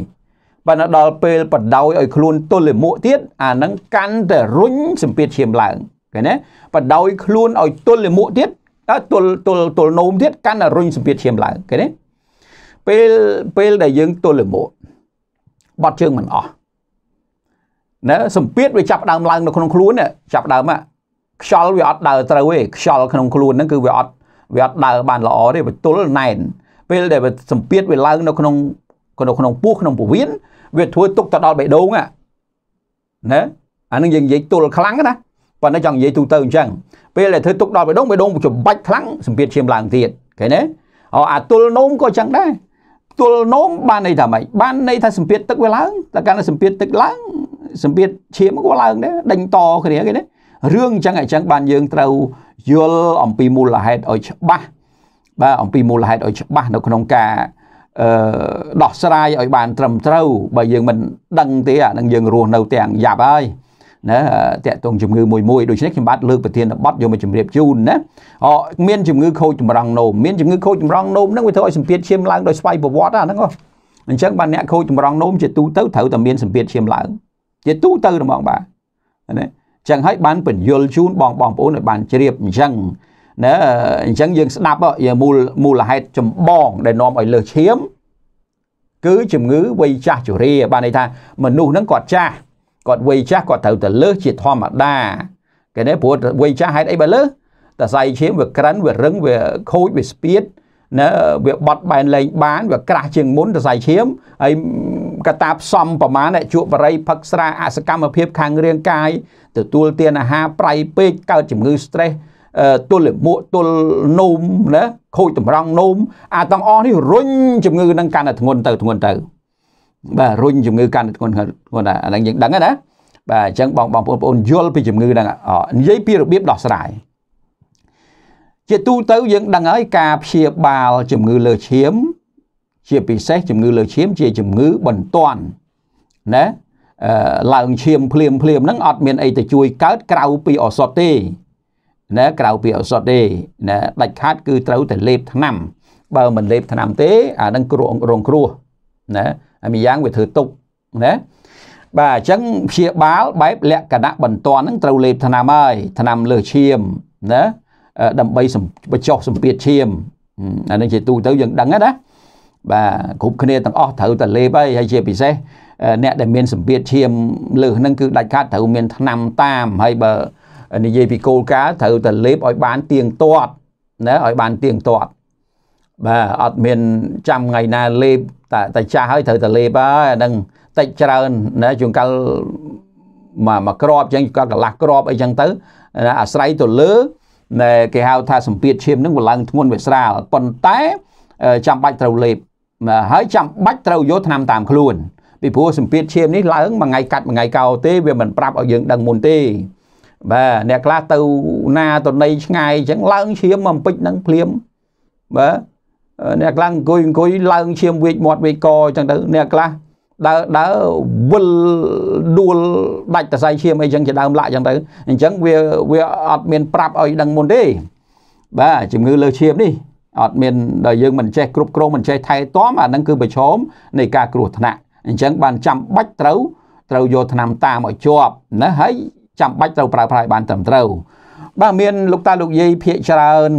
បើនៅដល់ពេលបដ ாய் ឲ្យខ្លួនទល់លាមកទៀតអានឹងកាន់តែរុញសម្ពាធឈាមឡើងឃើញទេបដ ாய் ខ្លួនឲ្យទល់លាមកទៀតទល់ទល់ទល់នោមទៀតកាន់តែរុញសម្ពាធឈាមឡើងឃើញទេពេលពេលដែលយើងទល់លាមកបាត់ជើងមិនអស់ណាសម្ពាធវាចាប់ដើមឡើងនៅក្នុងខ្លួនចាប់ដើមហ្នឹងខ្យល់វាអត់ដើរត្រូវទេខ្យល់ក្នុងខ្លួនហ្នឹងគឺវាអត់វាអត់ដើរបានល្អទេវាទល់ណែនពេលដែលវាសម្ពាធវាឡើងនៅក្នុងនៅក្នុងពោះក្នុងពវៀនវាធ្វើទុកទៅដល់បេះដូងណាអានឹងយើងនិយាយទល់ខ្លាំងណាប៉ុន្តែចង់និយាយទូទៅអញ្ចឹងពេលដែលធ្វើទុកដល់បេះដូងបេះដូងច្បាច់ខ្លាំងសម្ពាធឈាមឡើងទៀតឃើញទេអូអាទល់នោមក៏អញ្ចឹងដែរទល់នោមបានន័យថាម៉េចបានន័យថាសម្ពាធទឹកវាឡើងតែកាលណាសម្ពាធទឹកឡើងសម្ពាធឈាមក៏ឡើងដែរដេញតគ្នាគេណារឿងអញ្ចឹងអញ្ចឹងបានយើងត្រូវយល់អំពីមូលហេតុឲ្យច្បាស់បាទអំពីមូលហេតុឲ្យច្បាស់នៅក្នុងការអឺដោះស្រាយឲ្យបានត្រឹមត្រូវបើយើងមិនដឹងទេអានឹងយើងរស់នៅទាំងយ៉ាប់ហើយណាតកតងជំងឺមួយមួយដូច្នេះខ្ញុំបាទលើកប្រធានបတ်យកមកជម្រាបជូនណាអមានជំងឺខូចចម្រងនោមមានជំងឺខូចចម្រងនោមហ្នឹងវាធ្វើឲ្យសម្ពាធឈាមឡើងដោយស្វ័យប្រវត្តិអាហ្នឹងហ៎អញ្ចឹងបាទអ្នកខូចចម្រងនោមជាទូទៅត្រូវតែមានសម្ពាធឈាមឡើង ជាទូទៅហ្មងបាទណាចឹងហើយបានបញ្យលជូនបងបងប្អូនឲ្យបានជ្រាបអញ្ចឹងណាអញ្ចឹងយើងស្ដាប់យាមូលមូលហេតុចម្បងដែលនាំឲ្យលើសឈាមគឺជំងឺវ័យចាស់ជរាបានន័យថាមនុស្សហ្នឹងគាត់ចាស់គាត់វ័យចាស់គាត់ត្រូវតែលើសជាធម្មតាគេនេះព្រោះវ័យចាស់ហេតុអីបើលើសតសៃឈាមវាក្រិនវារឹងវាខូចវាស្ពាតណាវាបត់បែនលែងបានវាក្រាស់ជាងមុនតសៃឈាមហើយកតាផ្សំប្រមាណជក់បរិយផឹកស្រាអសកម្មភាពខាងរាងកាយទទួលទានអាហារប្រៃពេកកើតជំងឺ stress ទល់មួកទល់នោមណាខូចតម្រង់នោមអាទាំងអស់នេះរុញជំងឺ នឹងកាន់តែធ្ងន់ទៅធ្ងន់ទៅបាទរុញជំងឺកាន់តែធ្ងន់ធ្ងន់អាហ្នឹងយើងដឹងណាបាទអញ្ចឹងបងបងប្អូនយល់ពីជំងឺហ្នឹងនិយាយពីរបៀបដោះស្រាយជាទូទៅយើងដឹងហើយការព្យាបាលជំងឺលើឈាម ជាពិសេសជំងឺលើឈាម ជាជំងឺបន្ទាន់ណាឡើងឈាម ភ្លាមភ្លាមហ្នឹងអត់មាន អីទៅជួយកើតក្រៅពីអសតទេណាក្រៅពីអសតទេណាដាច់ខាតគឺត្រូវតែលេបថ្នាំ បើមិនលេបថ្នាំទេ អានឹងគ្រោះរងគ្រោះណាហើយម្យ៉ាងវាធ្វើទុកណាបាទអញ្ចឹងព្យាបាលបែបលក្ខណៈបន្ទាន់ហ្នឹងត្រូវលេបថ្នាំហើយថ្នាំលើឈាមណាដើម្បីបញ្ចុះសម្ពាធឈាមអានឹងជាទូទៅយើងដឹងណាបាទគ្រប់គ្នាទាំងអស់ត្រូវតែលេបហើយហើយជាពិសេសអ្នកដែលមានសម្ពាធឈាមលើសហ្នឹងគឺដាច់ខាតត្រូវមានថ្នាំតាមហើយបើនិយាយពីគោលការណ៍ត្រូវតែលេបឲ្យបានទៀងទាត់ណាឲ្យបានទៀងទាត់បាទអត់មានចាំថ្ងៃណាលេបតែតែចាស់ហើយត្រូវតែលេបហើយអាហ្នឹងតិចច្រើនណាជួនកាលមកមកក្របអញ្ចឹងគាត់កន្លះក្របអីចឹងទៅអាស្រ័យទៅលើដែលគេហៅថាសម្ពាធឈាមនឹងវាឡើងធ្ងន់វាស្រាលប៉ុន្តែចាំបាច់ត្រូវលេបហើយចាំបាច់ត្រូវយកថ្នាំតាមខ្លួនពីព្រោះសម្ពាធឈាមនេះឡើងមួយថ្ងៃកាត់មួយថ្ងៃកោទេវាមិនប្រាប់ឲ្យយើងដឹងមុនទេបាទអ្នកខ្លះទៅណាទៅណីឆ្ងាយអញ្ចឹងឡើងឈាមមកពេចហ្នឹងភ្លាមបាទអ្នកខ្លះអង្គុយអង្គុយឡើងឈាមវេកមាត់វេកកអញ្ចឹងទៅអ្នកខ្លះដើរដើរវិលដួលដាច់តសៃឈាមអីចឹងជាដើមឡាក់ចឹងទៅអញ្ចឹងវាវាអត់មានប្រាប់ឲ្យដឹងមុនទេបាទជំងឺលើឈាមនេះអត់មានដល់យើងមិនចេះគ្រប់គ្រងមិនចេះថែទាំអាហ្នឹងគឺប្រឈមនៃការគ្រោះថ្នាក់អញ្ចឹងបានចាំបាច់ត្រូវត្រូវយកថ្នាំតាមឲ្យជាប់ណាហើយចាំបាច់ត្រូវប្រើប្រាស់បានត្រឹមត្រូវ បាទមានលោកតាលោកយាយភាកច្រើន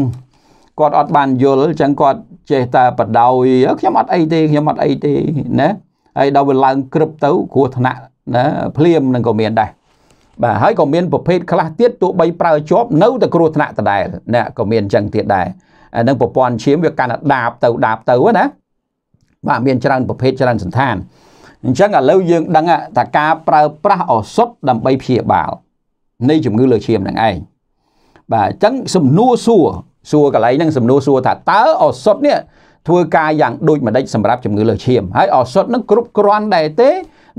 គាត់អត់បានយល់អញ្ចឹងគាត់ចេះតែបដោយខ្ញុំអត់អីទេខ្ញុំអត់អីទេណាហើយដល់វាឡើងក្រឹបទៅគ្រោះថ្នាក់ណាភ្លាមនឹងក៏មានដែរបាទហើយក៏មានប្រភេទខ្លះទៀតទោះបីប្រើជាប់នៅតែគ្រោះថ្នាក់ដដែលណាក៏មានអញ្ចឹងទៀតដែរអានឹងប្រព័ន្ធឈាមវាកាន់តែដាបទៅដាបទៅណាបាទមាន ច្រើនប្រភេទច្រើនសន្តានអញ្ចឹងឥឡូវយើងដឹងថាការប្រើប្រាស់ឱសថដើម្បីព្យាបាលនៃជំងឺលើឈាមនឹងឯងបាទអញ្ចឹងសំណួរសួរសួរកន្លែងហ្នឹងសំណួរសួរថាតើឱសថនេះធ្វើការយ៉ាងដូចម្ដេចសម្រាប់ជំងឺលើឈាម ហើយឱសថនឹងគ្រប់គ្រាន់ដែរទេ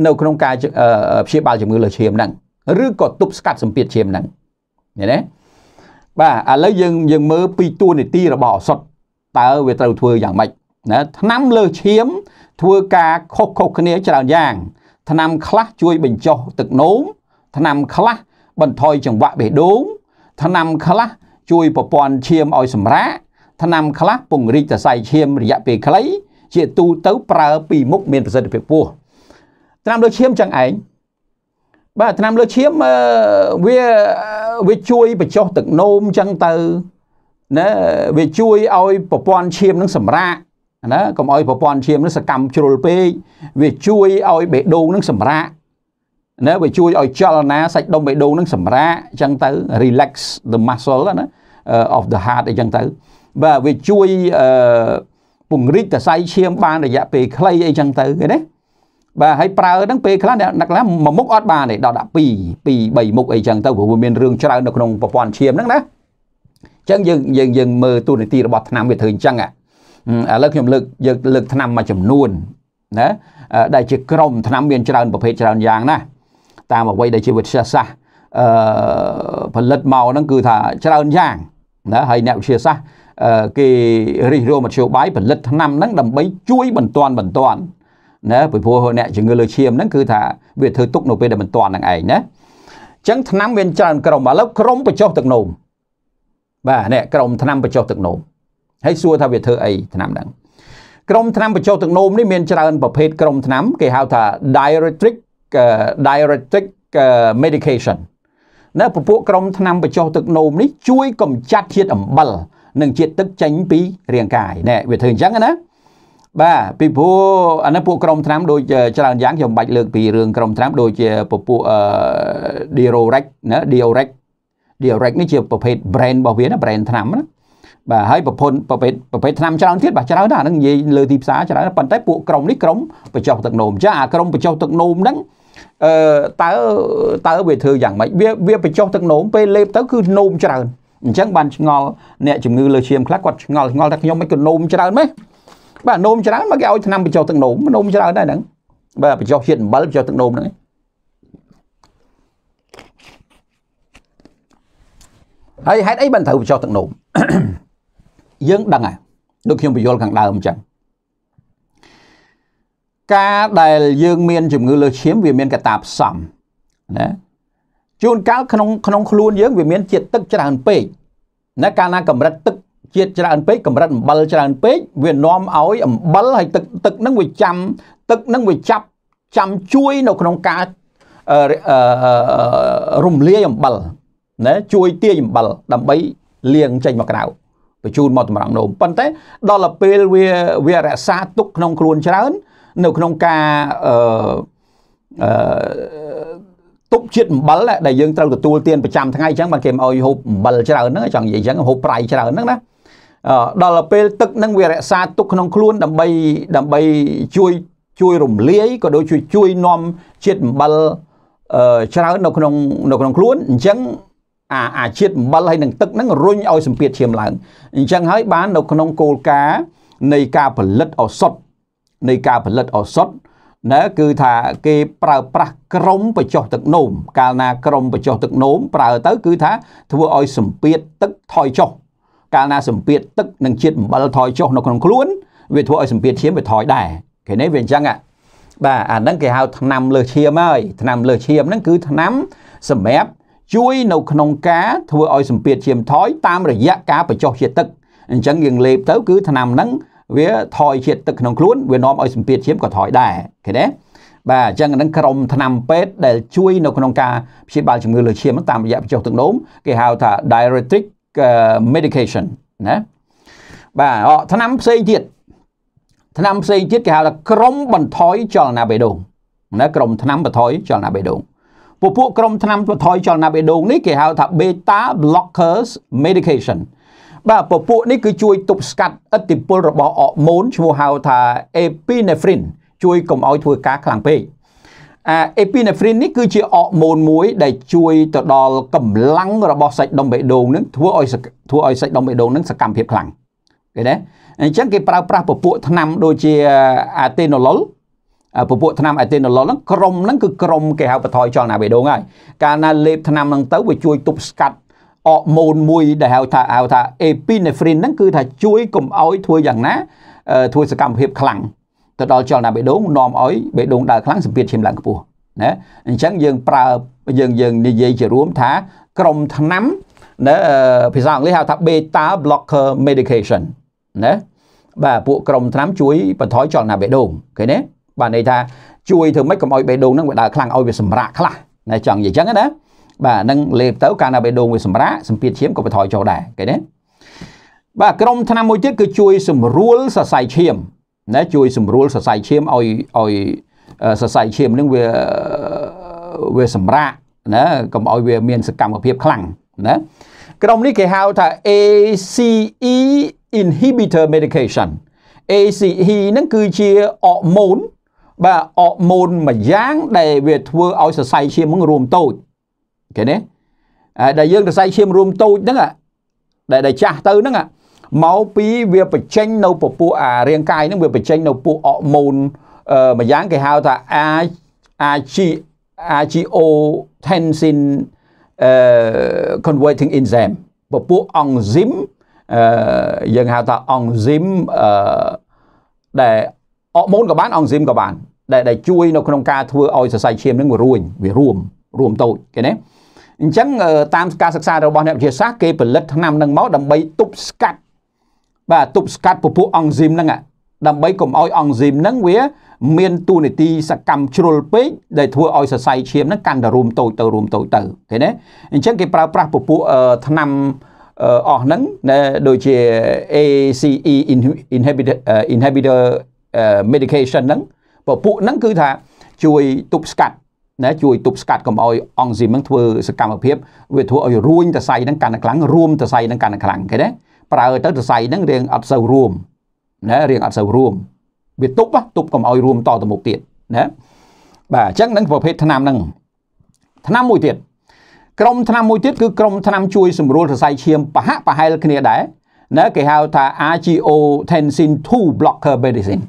នៅក្នុងការព្យាបាលជំងឺលើឈាមហ្នឹងឬក៏ទប់ស្កាត់សម្ពាធឈាមហ្នឹងឃើញទេបាទឥឡូវយើងយើងមើលពីតួនាទីរបស់ឱសថតើវាត្រូវធ្វើយ៉ាងម៉េចណាឆ្នាំលើឈាម ធ្វើការខុសខុសគ្នាច្រើនយ៉ាងឆ្នាំខ្លះជួយបញ្ចុះទឹកនោមឆ្នាំខ្លះបន្ថយចង្វាក់បេះដូងឆ្នាំខ្លះជួយប្រព័ន្ធឈាមឲ្យសម្រាកឆ្នាំខ្លះពង្រីកសរសៃឈាមរយៈពេលខ្លី ជាទូទៅប្រើពីមុខមានប្រសិទ្ធភាពខ្ពស់ឆ្នាំលើឈាមចឹងឯងបាទឆ្នាំលើឈាមវាវាជួយបញ្ចុះទឹកនោមចឹងទៅណាវាជួយឲ្យប្រព័ន្ធឈាមនឹងសម្រាកណាកុំឲ្យប្រព័ន្ធឈាមនឹងសកម្មជ្រុលពេកវាជួយឲ្យបេះដូងនឹងសម្រាកណាវាជួយឲ្យចលនាសាច់ដុំបេះដូងនឹងសម្រាកអញ្ចឹងទៅ relax the muscle ណា of the heart អីចឹងទៅបាទវាជួយពង្រីកតសៃឈាមបានរយៈពេលខ្លីអីចឹងទៅឃើញទេបាទហើយប្រើហ្នឹងពេលខ្លះអ្នកខ្លះមួយមុខអត់បានទេដល់ដាក់2 2 3មុខអីចឹងទៅព្រោះវាមានរឿងច្រើននៅក្នុងប្រព័ន្ធឈាមហ្នឹងណាអញ្ចឹងយើងយើងយើងមើលទូនីតិរបស់ថ្នាំវាធ្វើអញ្ចឹងហ៎ឥឡូវខ្ញុំលើកយកលើកឆ្នាំមួយចំនួនណាដែលជាក្រុមឆ្នាំមានច្រើនប្រភេទច្រើនយ៉ាងណាតាមអ្វីដែលជាវិទ្យាសាស្ត្រអឺផលិតមកហ្នឹងគឺថាច្រើនយ៉ាងណាហើយអ្នកវិទ្យាសាស្ត្រគេរិះរោមធ្យោបាយផលិតឆ្នាំហ្នឹងដើម្បីជួយបន្ទាន់បន្ទាន់ណាពីព្រោះអ្នកជំងឺលើឈាមហ្នឹងគឺថាវាធ្វើទុកនៅពេលដែលបន្ទាន់ហ្នឹងឯងណាអញ្ចឹងឆ្នាំមានច្រើនក្រុមឥឡូវក្រុមបញ្ចុះទឹកនោមបាទនេះក្រុមឆ្នាំបញ្ចុះទឹកនោមហើយសួរថាវាធ្វើអីឆ្នាំហ្នឹងក្រុមឆ្នាំបញ្ចុះទឹកនោមនេះមានច្រើនប្រភេទក្រុមឆ្នាំ គេហៅថា diuretic diuretic medication នៅពពួកក្រុមឆ្នាំបញ្ចុះទឹកនោមនេះជួយកម្ចាត់ជាតិអំបិលនិងជាតិទឹកចេញពីរាងកាយណែវាធ្វើអញ្ចឹងណាបាទពីព្រោះអានេះពួកក្រុមឆ្នាំ ដូចច្រើនយ៉ាងខ្ញុំបាច់លើកពីរឿងក្រុមឆ្នាំដូចជាពពួក diuretic ណា diuretic diuretic នេះជាប្រភេទ brand របស់វាណា brand ឆ្នាំណាបាទហើយប្រភពប្រភេទឆ្នាំច្រើនទៀតបាទច្រើនណាស់ហ្នឹងនិយាយលើទីផ្សារច្រើនប៉ុន្តែពួកក្រុមនេះក្រុមបញ្ចុះទឹកនោមចាអាក្រុមបញ្ចុះទឹកនោមហ្នឹងអឺតើតើវាធ្វើយ៉ាងម៉េចវាវាបញ្ចុះទឹកនោមពេលលេបទៅ គឺនោមច្រើនអញ្ចឹងបានឆ្ងល់អ្នកជំងឺលើឈាមខ្លះគាត់ឆ្ងល់ឆ្ងល់ថាខ្ញុំមិនក៏នោមច្រើនម៉េះបាទនោមច្រើនមកគេឲ្យឆ្នាំបញ្ចុះទឹកនោមនោមច្រើនដែរហ្នឹងបាទបញ្ចុះជាតិអំបិលបញ្ចុះទឹកនោមហ្នឹងឯងហើយហេតុអីបានត្រូវបញ្ចុះទឹកនោមយើងដឹងហើយដូចខ្ញុំបញ្យល់ខាងដើមអញ្ចឹងការដែលយើង មានជំងឺលើឈាម វាមានកត្តាផ្សំណាជួនកាលក្នុងក្នុងខ្លួនយើងវាមានជាតិទឹកច្រើនពេកណាកាលណាកម្រិតទឹកជាតិច្រើនពេកកម្រិតអំបិលច្រើនពេកវានាំឲ្យ អំបិលហើយទឹកទឹកនឹងវាចាំទឹកនឹងវាចាប់ចាំជួយនៅក្នុងការរំលាយអំបិលណាជួយទាញអំបិលដើម្បីលាងចេញមកក្រៅបញ្ជូនមកតម្រង់នោមប៉ុន្តែដល់ពេលវាវារក្សាទុកក្នុងខ្លួនច្រើននៅក្នុងការអឺទុបជាតិអំបិលដែលយើងត្រូវទទួលទានប្រចាំថ្ងៃអញ្ចឹងបានគេមកឲ្យហូបអំបិលច្រើនហ្នឹងចង់និយាយអញ្ចឹងហូបប្រៃច្រើនហ្នឹងណាដល់ពេលទឹកហ្នឹងវារក្សាទុកក្នុងខ្លួនដើម្បីដើម្បីជួយជួយរំលាយក៏ដូចជួយជួយនាំជាតិអំបិលច្រើននៅក្នុងនៅក្នុងខ្លួនអញ្ចឹងអាអាជាតិអំបិលហើយនឹងទឹកហ្នឹងរុញឲ្យសម្ពាធឈាមឡើងអញ្ចឹងហើយបាននៅក្នុងគោលការណ៍នៃការផលិតឱសថនៃការផលិតឱសថណាគឺថាគេប្រើប្រាស់ក្រមបញ្ចុះទឹកនោមកាលណាក្រមបញ្ចុះទឹកនោមប្រើទៅ គឺថាធ្វើឲ្យសម្ពាធទឹកថយចុះ កាលណាសម្ពាធទឹកនិងជាតិអំបិលថយចុះ នៅក្នុងខ្លួនវាធ្វើឲ្យសម្ពាធឈាមវាថយដែរគេនេះវាអញ្ចឹងបាទអាហ្នឹងគេហៅថ្នាំលើសឈាមហើយថ្នាំលើសឈាមហ្នឹងគឺថ្នាំសម្រាប់ជួយនៅក្នុងការធ្វើឲ្យសម្ពាធឈាមថយតាមរយៈការបញ្ចុះជាតិទឹកអញ្ចឹងយើងលេបទៅគឺថ្នាំហ្នឹងវាថយជាតិទឹកក្នុងខ្លួន វានាំឲ្យសម្ពាធឈាមក៏ថយដែរឃើញទេបាទអញ្ចឹងហ្នឹងក្រុមថ្នាំពេទ្យដែលជួយនៅក្នុងការព្យាបាលជំងឺលើឈាមតាមរយៈបញ្ចុះទឹកនោមគេហៅថា diuretic medication ណាបាទអថ្នាំផ្សេងទៀតថ្នាំផ្សេងទៀតគេហៅថាក្រុមបន្ថយចលនាបេះដូងណាក្រុមថ្នាំបន្ថយចលនាបេះដូងពពួកក្រុមថ្នាំបន្ថយចលនាបេះដូងនេះគេហៅថា beta blockers medication បាទពពួកនេះគឺជួយទប់ស្កាត់ឥទ្ធិពលរបស់អរម៉ូនឈ្មោះហៅថា epinephrine ជួយកុំឲ្យធ្វើការខ្លាំងពេកអា epinephrine នេះគឺជាអរម៉ូនមួយ ដែលជួយទៅដល់កម្លាំងរបស់សាច់ដុំបេះដូងនឹងធ្វើឲ្យធ្វើឲ្យសាច់ដុំបេះដូងនឹងសកម្មភាពខ្លាំងឃើញទេអញ្ចឹងគេប្រើប្រាស់ពពួកថ្នាំដូចជា atenolol ពពួកឆ្នាំអេទេណូឡុលហ្នឹងក្រមហ្នឹងគឺក្រមគេហៅបថយចលនាបេះដូងហើយកាលណាលេបឆ្នាំហ្នឹងទៅវាជួយទប់ស្កាត់អរម៉ូនមួយដែលហៅថាហៅថា epinephrine ហ្នឹងគឺ ថាជួយកុំឲ្យធ្វើយ៉ាងណា ធ្វើសកម្មភាពខ្លាំងទៅដល់ចលនាបេះដូងនាំឲ្យបេះដូងដើរខ្លាំងសម្ពាធឈាមឡើងខ្ពស់ណាអញ្ចឹងយើងប្រើយើងយើងនិយាយជារួមថាក្រមឆ្នាំណាភាសាអង់គ្លេសហៅថា beta blocker medication ណាបាទពួកក្រមឆ្នាំជួយបន្ថយចលនាបេះដូងឃើញទេបាទន័យថាជួយធ្វើម៉េចកុំឲ្យបេះដូងហ្នឹងវាដើរខ្លាំងឲ្យវាសម្រាកខ្លះណាចង់និយាយអញ្ចឹងណាបាទហ្នឹងលេបទៅកាលណាបេះដូងវាសម្រាកសម្ពាធឈាមក៏បន្ថយចុះដែរគេណាបាទក្រុមឆ្នាំមួយទៀតគឺជួយសម្រួលសរសៃឈាមណាជួយសម្រួលសរសៃឈាមឲ្យឲ្យសរសៃឈាមនឹងវាវាសម្រាកណាកុំឲ្យវាមានសកម្មភាពខ្លាំងណាក្រុមនេះគេហៅថា ACE inhibitor medication ACE ហ្នឹងគឺជាអរម៉ូនបាទអរម៉ូនមួយយ៉ាងដែលវាធ្វើឲ្យសរសៃឈាមហ្នឹងរួមតូចឃើញទេដែលយើងសរសៃឈាមរួមតូចហ្នឹង ដែលដែលចាស់ទៅហ្នឹងមកពីវាបញ្ចេញ នៅពពួកអារាងកាយហ្នឹងវាបញ្ចេញនៅពួកអរម៉ូនមួយយ៉ាងគេហៅថា AG AGO tensin converting enzyme ពពួកអង់ស៊ីមយើងហៅថាអង់ស៊ីមដែលអរម៉ូនក៏បានអង់ស៊ីមក៏បានដែលដែលជួយនៅក្នុងការធ្វើឲ្យសរសៃឈាមនឹងវារួញវារួមរួមតូចឃើញទេអញ្ចឹងតាមការសិក្សារបស់អ្នកវិទ្យាសាស្ត្រគេផលិតថ្នាំនឹងមកដើម្បីទប់ស្កាត់បាទទប់ស្កាត់ពពួកអង់ស៊ីមហ្នឹងដើម្បីកុំឲ្យ អង់ស៊ីមហ្នឹងវា មានទូនីតិសកម្មជ្រុលពេកដែលធ្វើឲ្យសរសៃឈាមហ្នឹងកាន់តែរួមតូចទៅរួមតូចទៅឃើញទេអញ្ចឹងគេប្រើប្រាស់ពពួកថ្នាំអស់ហ្នឹងដូចជា ACE inhibitor inhibitor medication ហ្នឹងពពួកហ្នឹងគឺថាជួយទប់ស្កាត់ណាជួយ ទប់ស្កាត់កុំឲ្យអង់ស៊ីមហ្នឹងធ្វើសកម្មភាពវាធ្វើឲ្យរួញតសៃហ្នឹងកាន់តែខ្លាំងរួមតសៃហ្នឹងកាន់តែខ្លាំងឃើញទេប្រើទៅតសៃហ្នឹងរៀងអត់សូវរួមណារៀងអត់សូវរួមវាទប់ទប់កុំឲ្យរួមតទៅមុខទៀតណាបាទអញ្ចឹងហ្នឹងប្រភេទថ្នាំហ្នឹងថ្នាំមួយទៀតក្រុមថ្នាំមួយទៀតគឺក្រុមថ្នាំជួយសម្រួលសរសៃឈាមប្រហាក់ប្រហែលគ្នាដែរណាគេហៅថា AGO tensin 2 blocker medicine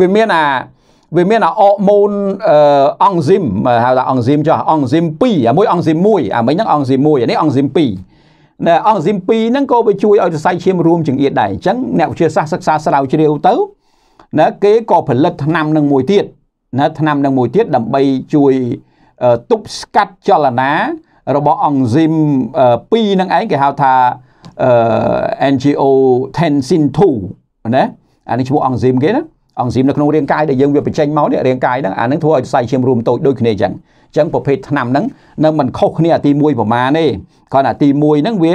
វាមានអាវាមានអាអរម៉ូនអង់ស៊ីមហៅថាអង់ស៊ីមចុះអង់ស៊ីម2អាមួយអង់ស៊ីម1អាមិញហ្នឹងអង់ស៊ីម1អានេះអង់ស៊ីម2ណែអង់ស៊ីម2ហ្នឹងក៏វាជួយឲ្យសរសៃឈាមរួមចង្អៀតដែរអញ្ចឹងអ្នកវិទ្យាសាស្ត្រសិក្សាស្រាវជ្រាវទៅណែគេក៏ផលិតថ្នាំនឹងមួយទៀតណែថ្នាំនឹងមួយទៀតដើម្បីជួយទប់ស្កាត់ចលនារបស់អង់ស៊ីម2ហ្នឹងឯងគេហៅថា NGO tensin 2ណាអានេះឈ្មោះអង់ស៊ីមគេណាអង់ស៊ីមនៅក្នុងរាងកាយដែលយើងវាបញ្ចេញមកនេះរាងកាយហ្នឹងអានឹងធ្វើឲ្យសរសៃឈាមរួមតូចដូចគ្នាអញ្ចឹងអញ្ចឹងប្រភេទថ្នាំហ្នឹងនៅមិនខុសគ្នាអាទី1ប្រមាណទេគ្រាន់តែទី1ហ្នឹងវា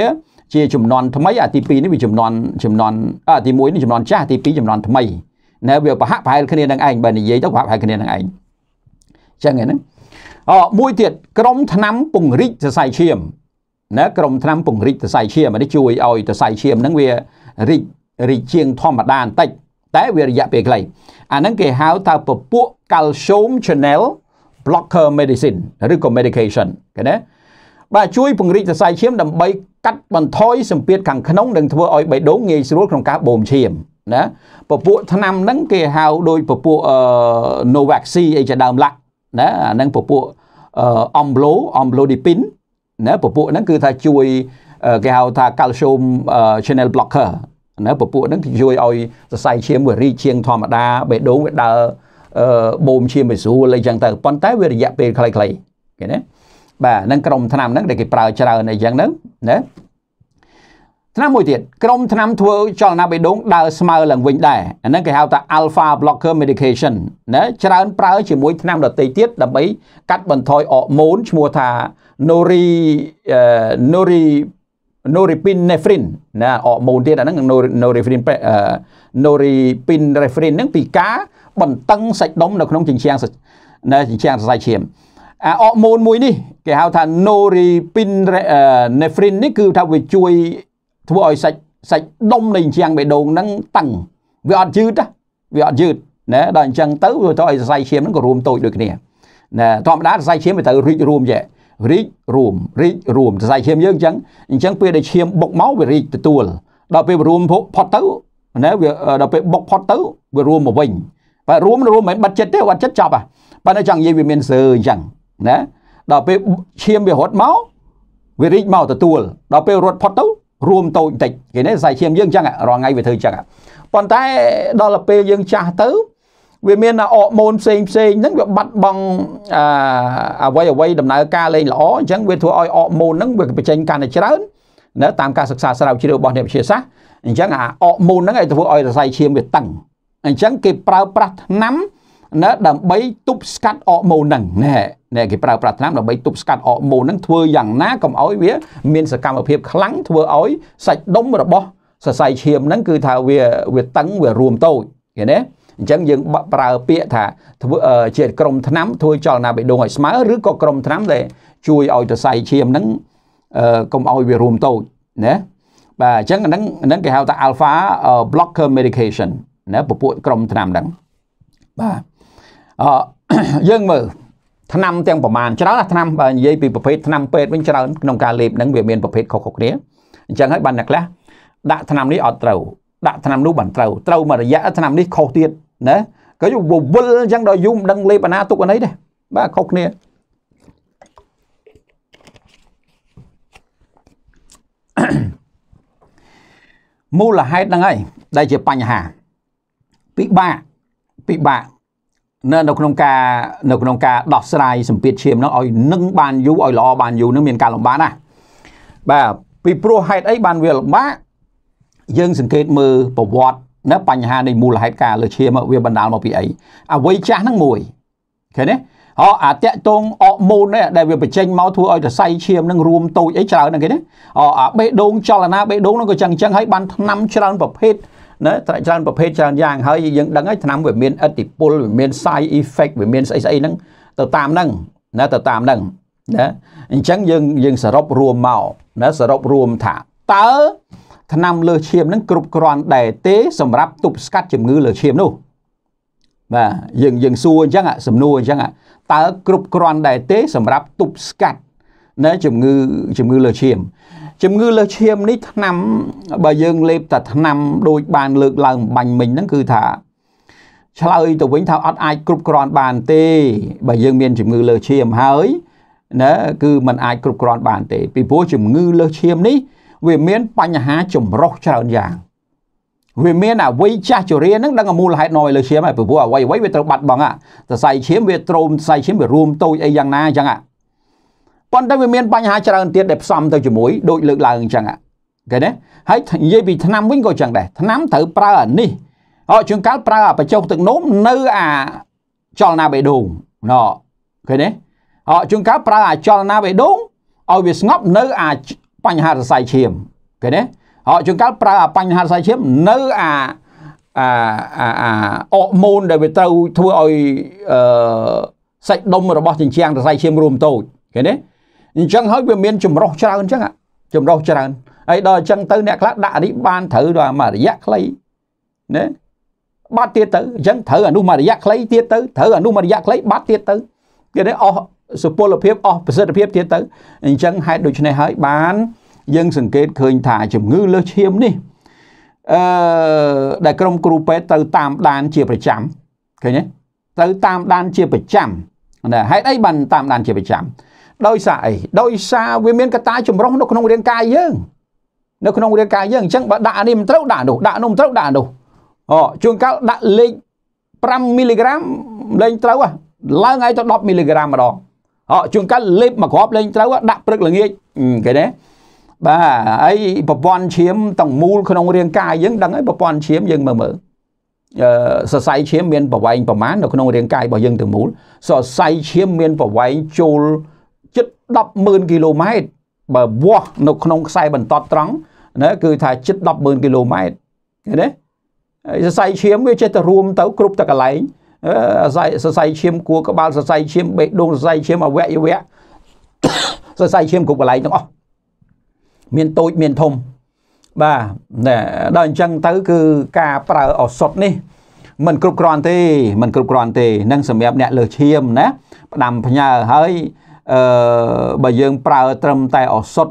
ជា ចំនួនថ្មីអាទី2នេះវាចំនួនចំនួនអាទី1នេះចំនួនចាស់ទី2ចំនួនថ្មីនៅវាប្រហាក់ប្រហែលគ្នានឹងឯងបើនិយាយទៅប្រហាក់ប្រហែលគ្នានឹងឯងអញ្ចឹងហ្នឹងអមួយទៀតក្រុម ថ្នាំពង្រីកសរសៃឈាមណាក្រុមថ្នាំ ពង្រីកសរសៃឈាមនេះជួយឲ្យសរសៃឈាមហ្នឹងវារីករីកជាងធម្មតាបន្តិចតែវារយៈពេលខ្លីអាហ្នឹងគេហៅថាពពួក calcium channel blocker medicine ឬក៏ medication ឃើញទេបាទជួយពង្រីកសរសៃឈាមដើម្បីកាត់បន្ថយសម្ពាធខាងក្នុងនិងធ្វើឲ្យបេះដូងងាយស្រួលក្នុងការបូមឈាមណាពពួកឆ្នាំហ្នឹងគេហៅដោយពពួក Novaxi អីជាដើមឡាក់ណាអាហ្នឹងពពួកអំប្លូអំប្លូឌីពីនណាពពួកហ្នឹងគឺថាជួយគេហៅថា calcium channel blocker ណាពពួកហ្នឹងជួយឲ្យសរសៃឈាមវារីកជាងធម្មតា បេះដូងវាដើរបូមឈាមវាស្រួលអីចឹងទៅប៉ុន្តែវារយៈពេលខ្លីៗគេណាបាទហ្នឹងក្រុមឆ្នាំហ្នឹងដែលគេប្រើច្រើនអីចឹងហ្នឹងណាឆ្នាំមួយទៀតក្រុមឆ្នាំធ្វើចលនាបេះដូងដើរស្មើឡើងវិញដែរអាហ្នឹងគេហៅថា alpha blocker medication ណាច្រើនប្រើជាមួយឆ្នាំដទៃទៀតដើម្បី កាត់បន្ថយអរម៉ូនឈ្មោះថា nori nori norepinephrine ណាអរម៉ូនទៀតអាហ្នឹង norepinephrine norepinephrine ហ្នឹងពីការបន្ទឹងសាច់ដុំនៅក្នុងជញ្ជាំងនៅជញ្ជាំងសរសៃឈាមអាអរម៉ូនមួយនេះគេហៅថា norepinephrine នេះគឺថាវាជួយធ្វើឲ្យសាច់សាច់ដុំនៃជញ្ជាំងបេះដូងហ្នឹងតឹងវាអត់យឺតវាអត់យឺតណាដល់អញ្ចឹងទៅវាធ្វើឲ្យសរសៃឈាមហ្នឹងក៏រួមតូចដូចគ្នាណាធម្មតាសរសៃឈាមវាត្រូវរីករួមចេះរីករួមរីករួមសរសៃឈាមយើងអញ្ចឹងអញ្ចឹងពេលដែលឈាមបុកមកវារីកទទួលដល់ពេលរួមផុតទៅណាវាដល់ពេលបុកផុតទៅវារួមមកវិញបើរួមរួមមិនបាត់ចិត្តទេបាត់ចិត្តចប់ហ่ะបើតែចង់និយាយវាមានសើអញ្ចឹងណាដល់ពេលឈាមវារត់មកវារីកមកទទួលដល់ពេលរត់ផុតទៅរួមតូចបន្តិចគេនេះសរសៃឈាមយើងអញ្ចឹងរាល់ថ្ងៃវាធ្វើអញ្ចឹងប៉ុន្តែដល់ពេលយើងចាស់ទៅវាមានអរម៉ូនផ្សេងផ្សេងហ្នឹងវាបាត់បង់អវ័យអវ័យដំណើរការលេងល្អអញ្ចឹងវាធ្វើឲ្យអរម៉ូនហ្នឹងវាបញ្ចេញកាន់តែច្រើននៅតាមការសិក្សាស្រាវជ្រាវរបស់អ្នកវិទ្យាសាស្ត្រអញ្ចឹងអាអរម៉ូនហ្នឹងឯងធ្វើឲ្យសរសៃឈាមវាតឹងអញ្ចឹងគេប្រើប្រាស់ថ្នាំណាដើម្បីទប់ស្កាត់អរម៉ូនហ្នឹងណែអ្នកគេប្រើប្រាស់ថ្នាំដើម្បីទប់ស្កាត់អរម៉ូនហ្នឹងធ្វើយ៉ាងណាកុំឲ្យវា មានសកម្មភាពខ្លាំងធ្វើឲ្យសាច់ដុំរបស់សរសៃឈាមហ្នឹងគឺថាវាវាតឹងវារួមតូចឃើញទេអញ្ចឹងយើងប្រើ ពាក្យថាធ្វើជាក្រមឆ្នាំធ្វើចលនាបេះដូងឲ្យស្មើឬក៏ក្រមឆ្នាំដែលជួយឲ្យសរសៃឈាមហ្នឹងកុំឲ្យវារួមតូចណាបាទអញ្ចឹងហ្នឹងហ្នឹងគេហៅថា alpha blocker medication ណាពពួកក្រមឆ្នាំហ្នឹងបាទអយើងមើលឆ្នាំទាំងប្រមាណច្រើនណាស់ឆ្នាំបើនិយាយពីប្រភេទឆ្នាំពេទ្យវិញច្រើនក្នុងការលេបហ្នឹងវាមានប្រភេទខុសៗគ្នាអញ្ចឹងហើយបានអ្នកខ្លះដាក់ឆ្នាំនេះអត់ត្រូវដាក់ឆ្នាំនោះបានត្រូវត្រូវមួយរយៈឆ្នាំនេះខុសទៀតណាក៏យវវល់អញ្ចឹងដល់យូរមិនដឹងលេបណាទុកអីដែរបាទខុសគ្នាមូលហេតុហ្នឹងហើយដែលជាបញ្ហាពិបាកពិបាកនៅនៅក្នុងការនៅក្នុងការដោះស្រាយសម្ពាធឈាមហ្នឹងឲ្យនឹងបានយូរឲ្យល្អបានយូរហ្នឹងមានការលំបាកណាស់បាទពីព្រោះហេតុអីបានវាលំបាកយើងសង្កេតមើលប្រវត្តិនៅបញ្ហានៃមូលហេតុការលើឈាមវាបណ្ដាលមកពីអីអវ័យចាស់ហ្នឹងមួយឃើញទេអអាតកតងអរម៉ូនដែលវាបញ្ចេញមកធ្វើឲ្យសរសៃឈាមនឹងរួមតូចអីច្រើនហ្នឹងគេណាអអាបេះដូងចលនាបេះដូងហ្នឹងក៏ចឹងចឹងហើយបានឆ្នាំច្រើនប្រភេទណាច្រើនប្រភេទច្រើនយ៉ាងហើយយើងដឹងហើយឆ្នាំវាមានអតិពលវាមាន side effect វាមានស្អីស្អីហ្នឹងទៅតាមហ្នឹងណាទៅតាមហ្នឹងណាអញ្ចឹងយើងយើងសរុបរួមមកណាសរុបរួមថាតើថ្នាំលើឈាមនឹងគ្រប់គ្រាន់ដែរទេសម្រាប់ទប់ស្កាត់ជំងឺលើឈាមនោះបាទយើងយើងសួរអញ្ចឹងសំណួរអញ្ចឹងតើគ្រប់គ្រាន់ដែរទេសម្រាប់ទប់ស្កាត់នៅជំងឺជំងឺលើឈាមជំងឺលើឈាមនេះថ្នាំបើយើងលេបតែថ្នាំដូចបានលើកឡើងបាញ់មិញហ្នឹងគឺថាឆ្លើយទៅវិញថាអត់អាចគ្រប់គ្រាន់បានទេបើយើងមានជំងឺលើឈាមហើយណាគឺมันអាចគ្រប់គ្រាន់បានទេ ពីព្រោះជំងឺលើសឈាមនេះវាមានបញ្ហាចម្រុះច្រើនយ៉ាងវាមានអវ័យចាស់ជរានឹងដឹងមូលហេតុនាំឲ្យលើឈាមហើយព្រោះអវ័យអវ័យវាត្រូវបាត់បង់អាសរសៃឈាមវាទ្រូមសរសៃឈាមវារួមតូចអីយ៉ាងណាអញ្ចឹងប៉ុន្តែវាមានបញ្ហាច្រើនទៀតដែលផ្សំទៅជាមួយដូចលើកឡើងអញ្ចឹងគេណាហើយនិយាយពីឆ្នាំវិញក៏អញ្ចឹងដែរឆ្នាំត្រូវប្រើអានេះអោជួនកាលប្រើអាបញ្ចុះទឹកនោមនៅអាចលនាបេះដូងណឃើញទេអោជួនកាលប្រើអាចលនាបេះដូងឲ្យវាស្ងប់នៅអាបញ្ហាសរសៃឈាមឃើញទេហើយជួនកាលប្រើអាបញ្ហាសរសៃឈាមនៅអាអាអាអរម៉ូនដែលវាត្រូវធ្វើឲ្យអឺសាច់ដុំរបស់ចិញ្ចាំងសរសៃឈាមរួមតូចឃើញទេអញ្ចឹងហើយវាមានចម្រោះច្រើនអញ្ចឹងចម្រោះច្រើនហើយដល់អញ្ចឹងទៅអ្នកខ្លះដាក់នេះបានត្រូវដល់មួយរយៈខ្លីណាបាត់ទៀតទៅអញ្ចឹងត្រូវអានោះមួយរយៈខ្លីទៀតទៅត្រូវអានោះមួយរយៈខ្លីបាត់ទៀតទៅគេនេះអស់សុពលភាពអស់ប្រសិទ្ធភាពទៀតទៅអញ្ចឹងហេតុដូច្នេះហើយ បាន យើង សង្កេតឃើញថាជំងឺលើសឈាមនេះអឺដែលក្រុមគ្រូពេទ្យទៅតាមដានជាប្រចាំឃើញទេទៅតាមដានជាប្រចាំណាហេតុអីបានតាមដានជាប្រចាំដោយសារអីដោយសារវាមានកត្តាចម្រុះនៅក្នុងរាងកាយយើងនៅក្នុងរាងកាយយើងអញ្ចឹងបើដាក់នេះមិនត្រូវ ដាក់នោះដាក់នោះមិនត្រូវដាក់នោះអូជួនកាលដាក់លេខ5មីលីក្រាមលេងត្រូវឡើងឲ្យទៅ10មីលីក្រាមម្ដងជួនកាត់លេបមកគ្រាប់លេងត្រូវដាក់ព្រឹកល្ងាចគេណាបាទហើយប្រព័ន្ធឈាមទាំងមូលក្នុងរាងកាយយើងដឹងហើយប្រព័ន្ធឈាមយើងមើលមើលអឺសរសៃឈាមមានប្រវែងប្រមាណនៅក្នុងរាងកាយរបស់យើងទាំងមូលសរសៃឈាមមាន ប្រវែងចូលជិត100000គីឡូម៉ែត្របើវាស់នៅក្នុងខ្សែបន្ទាត់ត្រង់ណាគឺថាជិត100000គីឡូម៉ែត្រឃើញទេសរសៃឈាមវាចេះតែរួម ទៅគ្រប់តែកន្លែងសរសៃឈាមគួរក្បាលសរសៃឈាមបេះដូងសរសៃឈាមអវយវៈសរសៃឈាមគ្រប់កន្លែងទាំងអស់មានតូចមានធំបាទដល់អញ្ចឹងទៅគឺការប្រើឱសថនេះมันគ្រប់គ្រាន់ទេมันគ្រប់គ្រាន់ទេនឹងសម្រាប់អ្នកលើសឈាមណាផ្ដាំផ្ញើហើយអឺបើយើង ប្រើត្រឹមតែឱសថ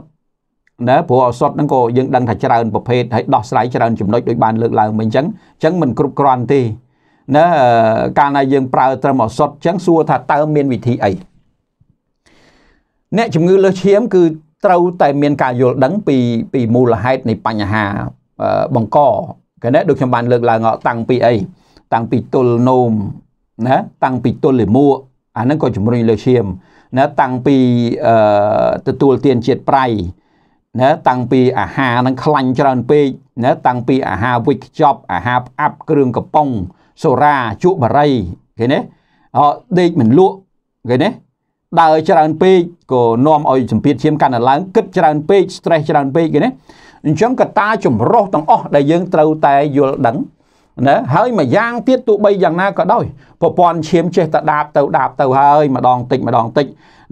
ណាព្រោះឱសថហ្នឹងក៏យើងដឹងថាច្រើនប្រភេទហើយដោះស្រាយច្រើនចំណុចដូចបានលើកឡើងមិញអញ្ចឹងអញ្ចឹងมันគ្រប់គ្រាន់ទេណាកាលណាយើងប្រើត្រឹមអសុទ្ធអញ្ចឹងសួរថាតើមានវិធីអីអ្នកជំងឺលើសឈាមគឺត្រូវតែមានការយល់ដឹងពីពីមូលហេតុនៃបញ្ហាបង្កកណែដូចខ្ញុំបានលើកឡើងតាំងពីអីតាំងពីទល់នោមណាតាំងពីទល់លាមកអាហ្នឹងក៏ជំរុញលើឈាមណាតាំងពីអឺទទួលទានជាតិប្រៃណាតាំងពីអាហារហ្នឹងខ្លាញ់ច្រើនពេកណាតាំងពីអាហារវិចខ្ចប់អាហារផ្អាប់គ្រឿងកំប៉ុងសូរាជក់បារីគេណាអដេកមិនលក់គេណាដើរច្រើនពេកក៏នាំឲ្យសម្ពាធឈាមកាន់តែឡើងគិតច្រើនពេក stress ច្រើនពេកគេណាអញ្ចឹងកត្តាចម្រោះទាំងអស់ដែលយើងត្រូវតែយល់ដឹងណាហើយមួយយ៉ាងទៀតទោះបីយ៉ាងណាក៏ដោយប្រព័ន្ធឈាមចេះតែដាបទៅដាបទៅហើយម្ដងតិចម្ដងតិច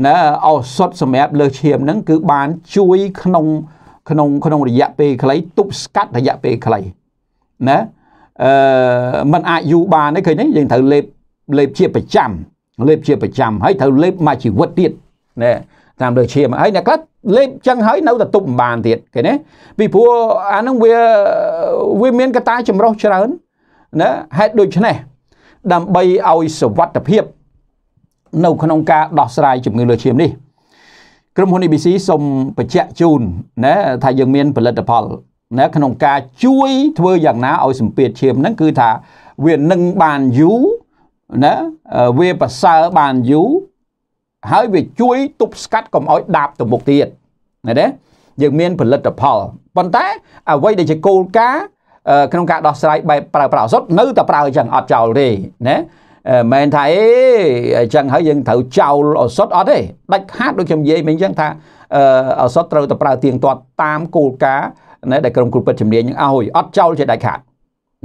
ណាឱសថសម្រាប់លើឈាមហ្នឹងគឺបាន ជួយក្នុង ក្នុងក្នុង រយៈពេលខ្លីទប់ស្កាត់រយៈពេលខ្លីណាអឺมันអាចយូរបានទេឃើញទេយើងត្រូវលេបលេបជាប្រចាំលេបជាប្រចាំហើយត្រូវលេបមកជីវិតទៀតណែតាមលើឈាមហើយអ្នកខ្លះលេបចឹងហើយនៅតែទប់មិនបានទៀតឃើញទេពីព្រោះអានឹងវាវាមានកតាចម្រុះច្រើនណាហេតុដូច្នេះដើម្បីឲ្យសวัสดิភាព នៅក្នុងការដោះស្រាយជំងឺលើឈាមនេះ ក្រុមហ៊ុន ABC សូមបញ្ជាក់ជូនណាថាយើងមានផលិតផលណាក្នុងការជួយធ្វើយ៉ាងណាឲ្យសម្ពាធឈាមហ្នឹងគឺថាវានឹងបានយូរណាវាប្រសើរបានយូរហើយវាជួយទប់ស្កាត់កុំឲ្យដាបទៅមុខទៀតណាទេយើងមានផលិតផលប៉ុន្តែអ្វីដែលជាគោលការណ៍ក្នុងការដោះស្រាយបែបប្រើប្រាស់អសុទ្ធនៅតែប្រើចឹងអត់ចោលទេណាមិនថាអេអញ្ចឹងហើយយើងត្រូវចោលអសុទ្ធអត់ទេដាច់ខាតដូចខ្ញុំនិយាយមិញអញ្ចឹងថាអសុទ្ធត្រូវតែប្រើទៀងទាត់តាមគោលការណ៍ណាដែលក្រុមគ្រូពេទ្យជំនាញនឹងឲ្យអត់ចោលជាដាច់ខាត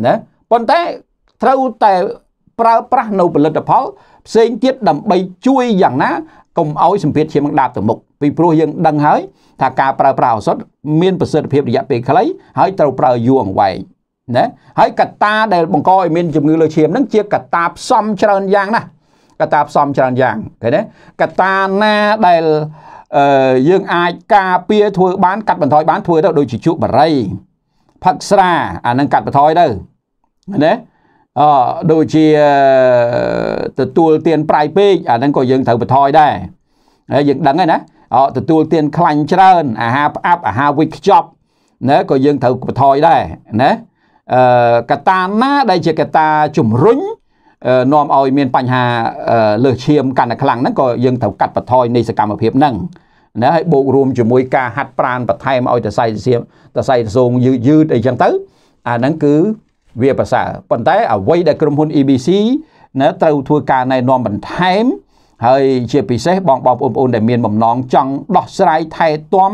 ណាប៉ុន្តែត្រូវតែប្រើប្រាស់នៅផលិតផលផ្សេងទៀតដើម្បីជួយយ៉ាងណាកុំឲ្យសម្ពាធឈាមដាបទៅមុខពីព្រោះយើងដឹងហើយថាការប្រើប្រាស់ឱសថមានប្រសិទ្ធភាពរយៈពេលខ្លីហើយត្រូវប្រើយូរអង្វែងណាហើយកត្តាដែលបង្កឲ្យមានជំងឺលើឈាមហ្នឹងជាកត្តាផ្សំច្រើនយ៉ាងណាកត្តាផ្សំច្រើនយ៉ាងឃើញទេកត្តាណាដែលយើងអាចការពារធ្វើបានកាត់បន្ថយបានធ្វើទៅដូចជាជក់បរិយផឹកស្រាអានឹងកាត់បន្ថយទៅណាអឺដូចជាទទួលទានប្រៃពេកអានឹងក៏យើងត្រូវបន្ថយដែរហើយយើងដឹងហើយណាអទទួលទានខ្លាញ់ច្រើនអាហារផ្អាប់អាហារវិចខ្ចប់ណាក៏យើងត្រូវបន្ថយដែរណាអឺកតាណាដែលជាកតាជំរុញនាំឲ្យមានបញ្ហាលើសឈាមកាន់តែខ្លាំងហ្នឹងក៏យើងត្រូវកាត់បន្ថយនៃសកម្មភាពហ្នឹងណាហើយបូករួមជាមួយការហាត់ប្រានបន្ថែមឲ្យតសៃសៀមតសៃសូងយឺយឺតអីចឹងទៅអាហ្នឹងគឺវាប្រសើរប៉ុន្តែអ្វីដែលក្រុមហ៊ុន EBC ណាត្រូវធ្វើការណែនាំបន្ថែមហើយជាពិសេសបងបងប្អូនដែលមានបំណងចង់ដោះស្រាយថែទាំ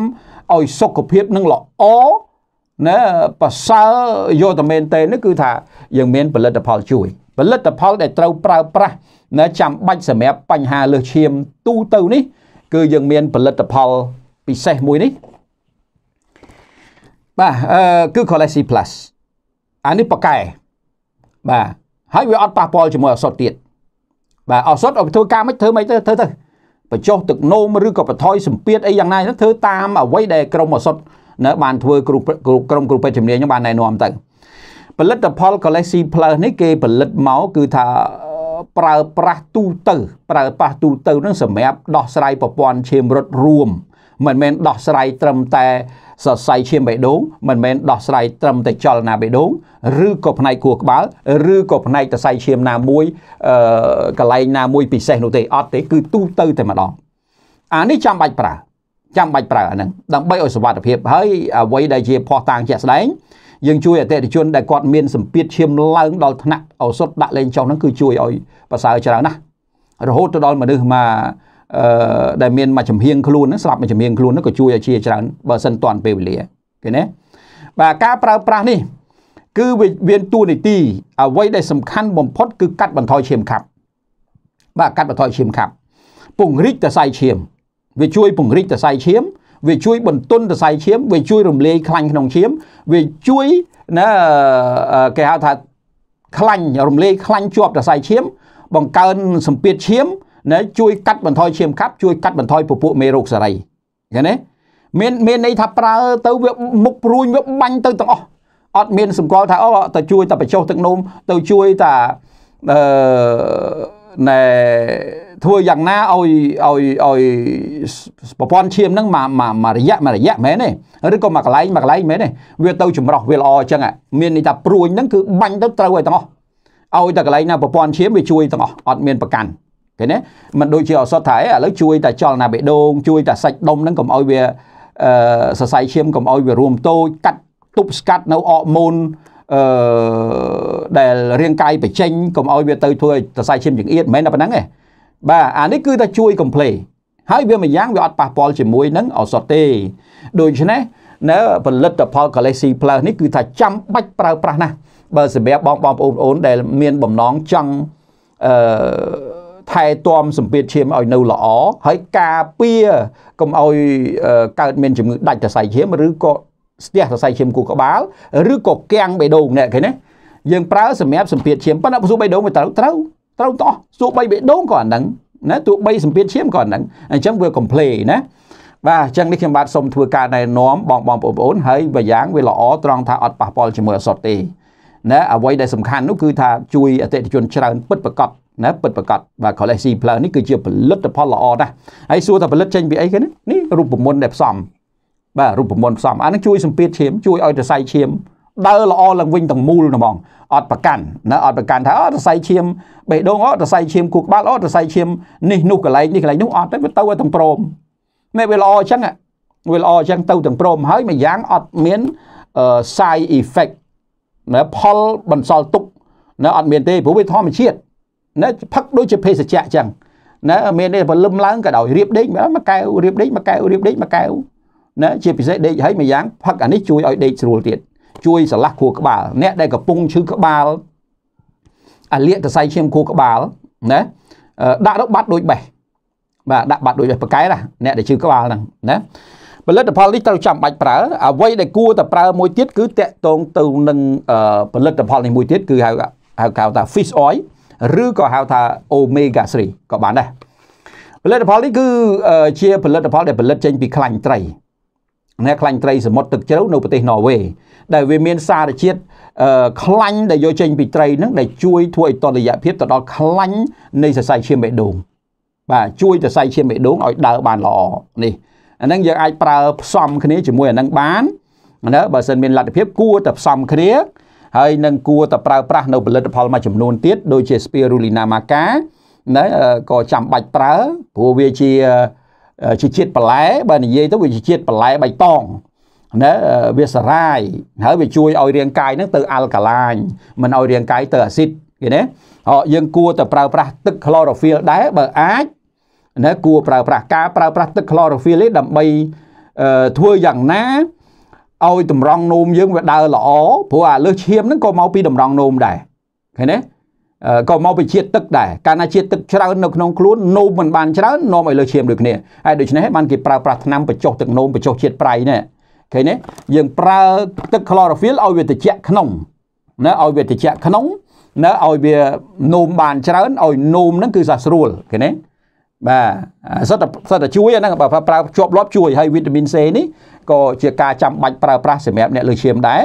ឲ្យសុខភាពនឹងល្អណាប្រសើរយកតែមែនទេនេះគឺថាយើងមានផលិតផលជួយផលិតផលដែលត្រូវប្រើប្រាស់ណាចាំបាច់សម្រាប់បញ្ហាលើសឈាមទូទៅនេះ គឺយើងមានផលិតផលពិសេសមួយនេះបាទអឺគឺ Colesi Plus អានេះប៉កែបាទហើយវាអត់ប៉ះពាល់ជាមួយអសតទៀតបាទអសតឲ្យធ្វើការមិនធ្វើមិនទៅធ្វើទៅបញ្ចុះទឹកនោមឬក៏បន្ថយសម្ពាធអីយ៉ាងណាធ្វើតាមអ្វីដែលក្រមអសតនៅបានធ្វើគ្រូក្រុមគ្រូពេទ្យជំនាញបានណែនាំទៅផលិតផលកលេសស៊ីផ្លើសនេះគេផលិតមកគឺថាប្រើប្រាស់ទូទៅ ប្រើប្រាស់ទូទៅនឹងសម្រាប់ដោះស្រាយប្រព័ន្ធឈាមរត់រួម មិនមែនដោះស្រាយត្រឹមតែសរសៃឈាមបេះដូងមិនមែនដោះស្រាយត្រឹមតែចលនាបេះដូងឬក៏ផ្នែកខួរក្បាលឬក៏ផ្នែកសរសៃឈាមណាមួយអឺកន្លែងណាមួយ ពិសេសនោះទេអត់ទេ គឺទូទៅតែម្ដងអានេះចាំបាច់ប្រើចាំបាច់ប្រើអាហ្នឹងដើម្បីឲ្យសុខភាពហើយអ្វីដែលជាភ័ស្តុតាងជាក់ស្ដែងយើងជួយអតិថិជនដែលគាត់មានសម្ពាធឈាមឡើងដល់ថ្នាក់ឱសថដាក់លេងចុះហ្នឹងគឺជួយឲ្យប្រសើរច្រើនណាស់រហូតទៅដល់មនុស្សមកអឺដែលមានមួយចំហៀងខ្លួនហ្នឹងស្លាប់មួយចំហៀងខ្លួនហ្នឹងក៏ជួយឲ្យជាច្រើនបើសិនតាន់ពេលវេលាឃើញទេបាទការប្រើប្រាស់នេះគឺវានតួនាទីអ្វីដែលសំខាន់បំផុត គឺ កាត់បន្ថយឈាមខាប់បាទកាត់បន្ថយឈាមខាប់ពង្រីកតសៃឈាមវាជួយ ពង្រីកតសៃឈាមវាជួយបន្ទន់សរសៃឈាមវាជួយរំលាយខ្លាញ់ក្នុងឈាមវាជួយណាគេហៅថាខ្លាញ់រំលាយខ្លាញ់ជាប់សរសៃឈាមបង្កើនសម្ពាធឈាមណាជួយកាត់បន្ថយឈាមកាប់ជួយកាត់បន្ថយពពួកមេរោគសារីឃើញទេមានមានន័យថាប្រើទៅវាមុខព្រួញវាបាញ់ទៅទាំងអស់អត់មានសម្គាល់ថាអូទៅជួយតែបញ្ចុះទឹកនោមទៅជួយតែអឺណែធ្វើយ៉ាងណាឲ្យឲ្យឲ្យប្រព័ន្ធឈាមហ្នឹងមួយមួយរយៈមួយរយៈមែនទេឬក៏មួយកន្លែងមួយកន្លែងមែនទេវាទៅចម្រោះវាល្អអញ្ចឹងមានន័យថាព្រួយហ្នឹងគឺបាញ់ទៅត្រូវឲ្យទាំងអស់ឲ្យតែកន្លែងណាប្រព័ន្ធឈាមវាជួយទាំងអស់អត់មានប្រកាន់ឃើញទេมันដូចជាឱសថថាឥឡូវជួយតែចលនាបេះដូងជួយតែសាច់ដុំហ្នឹងកុំឲ្យវាសរសៃឈាមកុំឲ្យវារួមតូចកាត់ទប់ស្កាត់នៅអរម៉ូនអឺដែលរាងកាយបញ្ចេញកុំឲ្យវាទៅធ្វើសរសៃឈាមចង្អៀតមិនមែនតែប៉ុណ្ណឹងទេបាទអានេះគឺថាជួយ complain ហើយវាម្យ៉ាងវាអត់ប៉ះពាល់ជាមួយនឹងឱសថទេ ដូច្នេះនៅផលិតផល Galaxy Plus នេះគឺថាចាំបាច់ប្រើប្រាស់ណាស់បើសម្រាប់បងបងប្អូនប្អូនដែល មានបំណងចង់អឺថែទាំសម្ពាធឈាមឲ្យនៅល្អហើយការពារកុំឲ្យកើតមានជំងឺដាច់សរសៃឈាមឬក៏ស្ទះសរសៃឈាមគូក្បាលឬក៏គាំងបេះដូងអ្នកឃើញទេយើងប្រើសម្រាប់សម្ពាធឈាមប៉ុន្តែបើសួរបេះដូងវាត្រូវត្រូវត្រូវតោះសួរបីបេះដូងក៏អាហ្នឹងណាទោះបីសម្ពាធឈាមក៏អាហ្នឹងអញ្ចឹងវា complain ណាបាទអញ្ចឹងនេះខ្ញុំបាទសូមធ្វើការណែនាំបងបងប្អូនហើយបើយ៉ាងវាល្អត្រង់ថាអត់ប៉ះពាល់ជាមួយអសតទេណាអ្វីដែលសំខាន់នោះគឺថាជួយអតិថិជនច្រើនពិតប្រកបណាពិតប្រកបបាទ College C+ នេះគឺជាផលិតផលល្អណាស់ហើយសួរថាផលិតចេញពីអីគេនេះរូបមន្តដែលផ្សំបាទរូបមន្តផ្សំអានឹងជួយសម្ពាធឈាមជួយឲ្យសរសៃឈាមដើរល្អឡើងវិញទាំងមូលហ្មងអត់ប្រកាន់ណាអត់ប្រកាន់ថាអត់សរសៃឈាមបេះដូងអត់សរសៃឈាមគូក្បាលអត់សរសៃឈាមនេះនោះកន្លែងនេះកន្លែងនោះអត់ទេវាទៅឲ្យទាំងព្រមនេះវាល្អអញ្ចឹងវាល្អអញ្ចឹងទៅទាំងព្រមហើយមួយយ៉ាងអត់មាន side effect ណាផលបន្សល់ទុកណាអត់មានទេព្រោះវាធម្មជាតិណាផឹកដូចជាភេសជ្ជៈអញ្ចឹងណាមានទេបើលឹមឡើងក៏ដោយរៀបដេកមកកែវរៀបដេកមកកែវរៀបដេកមកកែវណាជាពិសេសដេកហើយមួយយ៉ាងផឹកអានេះជួយឲ្យដេកស្រួលទៀតជួយស្រឡះខួរក្បាលអ្នកដែលកំពុងឈឺក្បាលអាលៀកតសៃឈាមខួរក្បាលណាដាក់របាត់ដូចបេះបាទដាក់បាត់ដូចបេះប្រកែណាអ្នកដែលឈឺក្បាលហ្នឹងណាផលិតផលនេះត្រូវចាំបាច់ប្រើអ្វីដែលគួរតែប្រើមួយទៀតគឺតកតងទៅនឹងផលិតផលនេះមួយទៀតគឺហៅហៅកៅថា fish oil ឬក៏ហៅថា omega 3ក៏បានដែរផលិតផលនេះគឺជាផលិតផលដែលផលិតចេញពីខ្លាញ់ត្រីណាខ្លាញ់ត្រីសមុទ្រទឹកជ្រៅនៅប្រទេសន័រវេសដែលវាមានសារជាតិខ្លាញ់ដែលយកចេញពីត្រីហ្នឹងដែលជួយធ្វើឲ្យតលយៈភាពទៅដល់ខ្លាញ់នៃសរសៃឈាមបេះដូងបាទជួយសរសៃឈាមបេះដូងឲ្យដើរបានល្អនេះអាហ្នឹងយើងអាចប្រើផ្សំគ្នាជាមួយអាហ្នឹងបានណាបើសិនមានលទ្ធភាពគួរតែផ្សំគ្នាហើយនឹងគួរតែប្រើប្រាស់នៅផលិតផលមួយចំនួនទៀតដូចជា Spirulina maca ណាក៏ចាំបាច់ប្រើព្រោះវាជាជាជាតិបន្លែបើនិយាយទៅវាជាជាតិបន្លែបៃតងណាវាសារាយហើយវាជួយឲ្យរាងកាយហ្នឹង ទៅអាល់កាឡាញមិនឲ្យរាងកាយទៅអាស៊ីតគេណាយើងគួរតែប្រើប្រាស់ទឹក chlorophyll ដែរបើអាចណាគួរប្រើប្រាស់ការប្រើប្រាស់ទឹក chlorophyll នេះដើម្បីធ្វើយ៉ាងណាឲ្យតម្រងនោមយើងវាដើរល្អព្រោះអាលើសឈាមហ្នឹងក៏មកពីតម្រងនោមដែរឃើញទេក៏មកពីជាតិទឹកដែរកាលណាជាតិទឹកច្រើននៅក្នុងខ្លួននោមមិនបានច្រើននោមឲ្យលើឈាមដូចគ្នាហើយដូច្នេះបានគេប្រើប្រាស់ថ្នាំបញ្ចុះទឹកនោមបញ្ចុះជាតិប្រៃណែឃើញទេយើងប្រើទឹក chlorophyll ឲ្យវាត្រជាក់ក្នុងណាឲ្យវាត្រជាក់ក្នុងណាឲ្យវានោមបានច្រើនឲ្យនោមហ្នឹងគឺសាស្រួលឃើញទេបាទសុទ្ធតែសុទ្ធតែជួយហ្នឹងបើប្រើជាប់លាប់ជួយហើយវីតាមីន C នេះក៏ជា ការចាំបាច់ប្រើប្រាស់សម្រាប់អ្នកលើឈាមដែរ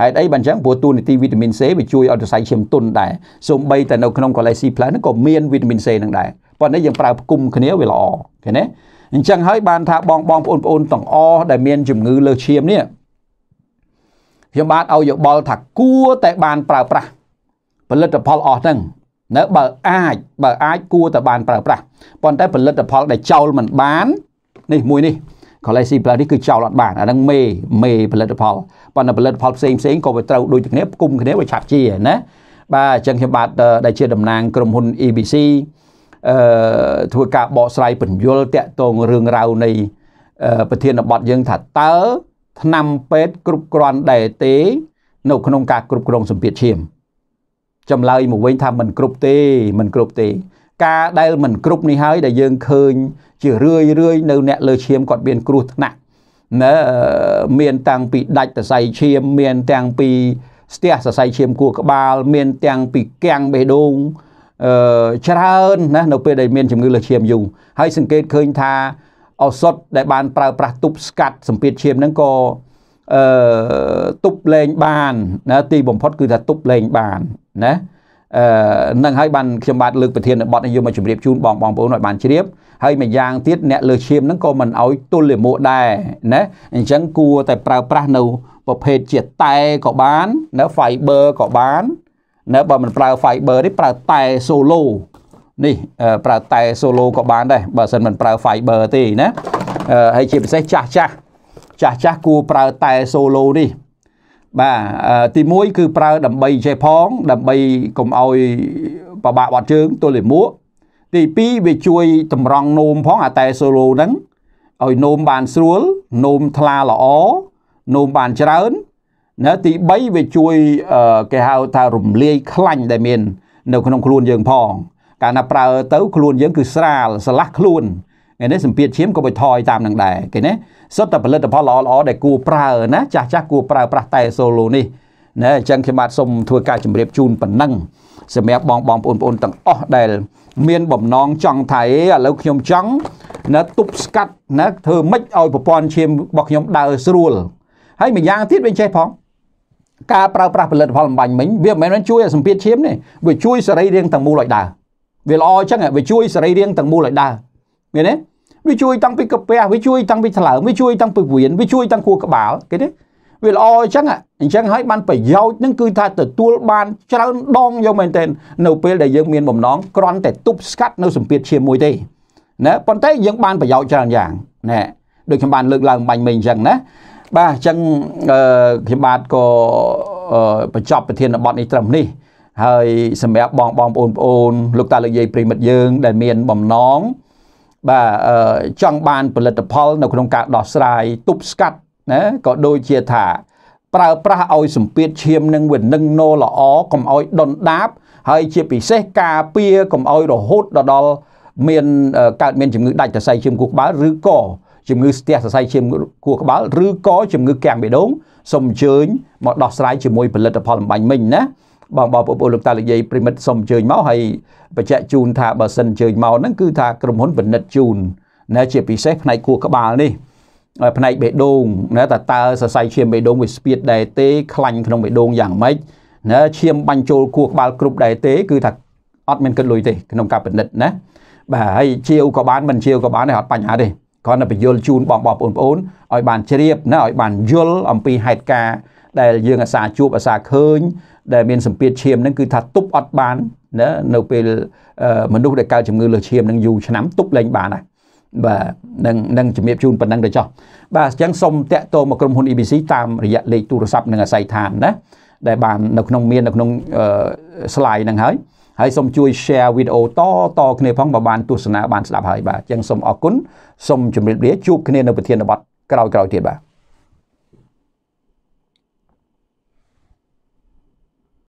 ហេតុអីបានអញ្ចឹងព្រោះទូនីតិវីតាមីន C វាជួយឲ្យសរសៃឈាមទន់ដែរសូម្បីតែនៅក្នុងកូឡេស៊ីផ្លែហ្នឹងក៏មានវីតាមីន C ហ្នឹងដែរប៉ុន្តែយើងប្រើផ្គុំគ្នាវាល្អឃើញទេអញ្ចឹងហើយបានថាបងបងប្អូនប្អូនទាំងអស់ដែលមានជំងឺលើសឈាមនេះខ្ញុំបាទឲ្យយោបល់ថាគួរតែបានប្រើប្រាស់ផលិតផលអស់ហ្នឹងនៅបើអាចបើអាចគួរតែបានប្រើប្រាស់ប៉ុន្តែផលិតផលដែលចោលមិនបាននេះមួយនេះ Galaxy Plus នេះគឺចោលអត់បានអាហ្នឹងមេមេផលិតផលប៉ុន្តែផលិតផលផ្សេងផ្សេងក៏វាត្រូវដូចគ្នាផ្គុំគ្នាវាឆាប់ជាណាបាទអញ្ចឹងខ្ញុំបាទដែលជាតំណាងក្រុមហ៊ុន EBC អឺធ្វើការបកស្រាយបញ្យលតកតងរឿងរ៉ាវនៃប្រធានបទយើងថាតើឆ្នាំពេទ្យគ្រប់គ្រាន់ដែរទេ នៅក្នុងការគ្រប់គ្រងសម្ពាធឈាមចម្លើយមកវិញថាមិនគ្រប់ទេមិនគ្រប់ទេការដែលមិនគ្រប់នេះហើយដែលយើងឃើញជារឿយរឿយនៅអ្នកលើឈាមគាត់មានគ្រោះថ្នាក់ណាមានតាំងពីដាច់សរសៃឈាម មានតាំងពី ស្ទះសរសៃឈាមគួរក្បាលមានតាំងពីកាំងបេះដូងអឺច្រើនណានៅ ពេលដែលមានជំងឺលើឈាមយូរហើយសង្កេតឃើញថាឱសថដែលបានប្រើប្រាស់ទប់ស្កាត់សម្ពាធឈាមហ្នឹងក៏អឺទប់លែងបានណាទីបំផុត គឺថាទប់លែងបានណានឹងហើយបានខ្ញុំបាទលើកប្រធានបទនេះយកមកជម្រាបជូនបងបងប្អូនឲ្យបានជ្រាបហើយម្យ៉ាងទៀតអ្នកលើឈាមហ្នឹងក៏មិនឲ្យទល់លាមកដែរណាអញ្ចឹងគួរតែប្រើប្រាស់នៅប្រភេទជាតែក៏បាន នៅ fiber ក៏បាន នៅបើមិនប្រើ fiber ទេប្រើតែ solo នេះប្រើតែ solo ក៏បានដែរបើមិនមិនប្រើ fiber ទេណាហើយជាពិសេសចាស់ចាស់ចាស់ចាស់គួរប្រើតែ solo នេះបាទទី1គឺប្រើដើម្បីចេះផង ដើម្បីកុំឲ្យប្របាក់បាត់ជើងទល់លាមកទី2វាជួយតម្រង់នោមផងអាតែសូឡូហ្នឹងឲ្យនោមបានស្រួលនោមថ្លាល្អនោមបានច្រើនណាទី3វាជួយគេហៅថារំលាយខ្លាញ់ដែលមាននៅក្នុងខ្លួនយើងផងកាលណាប្រើ ទៅខ្លួនយើងគឺស្រាលស្រឡះខ្លួនថ្ងៃនេះសម្ពាធឈាមក៏បញ្ថយតាមនឹងដែរគេណាសុទ្ធតែផលិតផលល្អល្អដែលគួរប្រើណាចាស់ចាស់គួរប្រើប្រាស់តែសូឡូនេះណាអញ្ចឹងខ្ញុំបាទសូមធ្វើការជម្រាបជូនប៉ុណ្ណឹងសម្រាប់បងបងប្អូនប្អូនទាំងអស់ដែល មានបំណងចង់ថាឥឡូវខ្ញុំចង់ណាទប់ស្កាត់ណាធ្វើម៉េចឲ្យប្រព័ន្ធឈាមរបស់ខ្ញុំដើរស្រួលហើយម្យ៉ាងទៀតវាចេះផងការប្រើប្រាស់ផលិតផលបំបញ្ញមិញវាមិនមែនជួយឲ្យសម្ពាធឈាមទេវាជួយសរីរាង្គទាំងមូលឲ្យដើរវាល្អអញ្ចឹងវាជួយសរីរាង្គទាំងមូលឲ្យដើរមែនទេវាជួយតាំងពីកាពះវាជួយតាំងពីថ្លើមវាជួយតាំងពីវៀនវាជួយតាំងខួរក្បាលគេទេវាល្អអញ្ចឹងអញ្ចឹងហើយបានប្រយោជន៍នឹងគឺ ថាទទួលបាន ច្រើនដងយកមែនទែននៅពេលដែលយើងមានបំណងគ្រាន់តែទប់ស្កាត់នៅសម្ពាធឈាមមួយទេណាប៉ុន្តែយើងបានប្រយោជន៍ច្រើនយ៉ាងណែដូចខ្ញុំបានលើកឡើងបាញ់មិញអញ្ចឹងណាបាទអញ្ចឹងខ្ញុំបាទក៏បញ្ចប់ប្រធានបទនេះត្រឹមនេះហើយសម្រាប់បងបងប្អូនប្អូនលោកតាលោកយាយប្រិមិត្តយើង ដែលមានបំណងបាទចង់បានផលិតផលនៅក្នុងការដោះស្រាយទប់ស្កាត់ណាក៏ដូចជាថា ប្រើប្រាស់ឲ្យសម្ពាធឈាមនឹងវានឹងណោល្អកុំឲ្យដុនដាបហើយ ជាពិសេសការពារកុំឲ្យរហូតដល់មានកើតមានជំងឺដាច់សរសៃឈាមគូក្បាលឬក៏ជំងឺស្ទះសរសៃឈាមគូក្បាលឬក៏ជំងឺកាំងបេះដូងសូមអញ្ជើញមកដោះស្រាយជាមួយផលិតផលបំបញ្ញមិញណាបងបងប្អូនលោកតាលោកយាយប្រិមិត្តសូមអញ្ជើញមកហើយបញ្ជាក់ជូនថាបើសិនអញ្ជើញមកហ្នឹងគឺ ថាក្រុមហ៊ុនពិនិត្យជូនណាជាពិសេសផ្នែកគួរក្បាលនេះផ្នែកបេះដូងណាតើតើសរសៃឈាមបេះដូងវាស្ពាតដែរទេខ្លាញ់ក្នុងបេះដូងយ៉ាងម៉េចណាឈាមបាញ់ចូលគួរក្បាលគ្រប់ដែរទេ គឺថាអត់មានគិតលុយទេក្នុងការពិនិត្យណាបាទហើយជាវក៏បានមិនជាវក៏បានដែរអត់បញ្ហាទេគ្រាន់តែបញ្យលជូនបងបងប្អូនប្អូនឲ្យបានជ្រាបណាឲ្យបានយល់អំពីហេតុការ ដែលយើងអាសាជួបអាសាឃើញដែលមានសម្ពាធឈាមហ្នឹងគឺថាទប់អត់បានណានៅពេលមនុស្សដែលកើតជំងឺលើសឈាមនឹងយូរឆ្នាំទប់លែងបានណាបាទនឹងនឹងជំរាបជូនប៉ុណ្ណឹងទៅចុះបាទអញ្ចឹងសូមតាក់ទងមកក្រុមហ៊ុន EBC តាមរយៈលេខទូរស័ព្ទនិងអាស័យដ្ឋានណាដែលបាននៅក្នុងមាននៅក្នុង slide ហ្នឹងហើយហើយសូមជួយ share វីដេអូតតគ្នាផងបើបាន ទស្សនាបានស្ដាប់ហើយបាទអញ្ចឹងសូមអរគុណសូមជម្រាបលាជួបគ្នានៅប្រធានបទក្រោយៗទៀតបាទ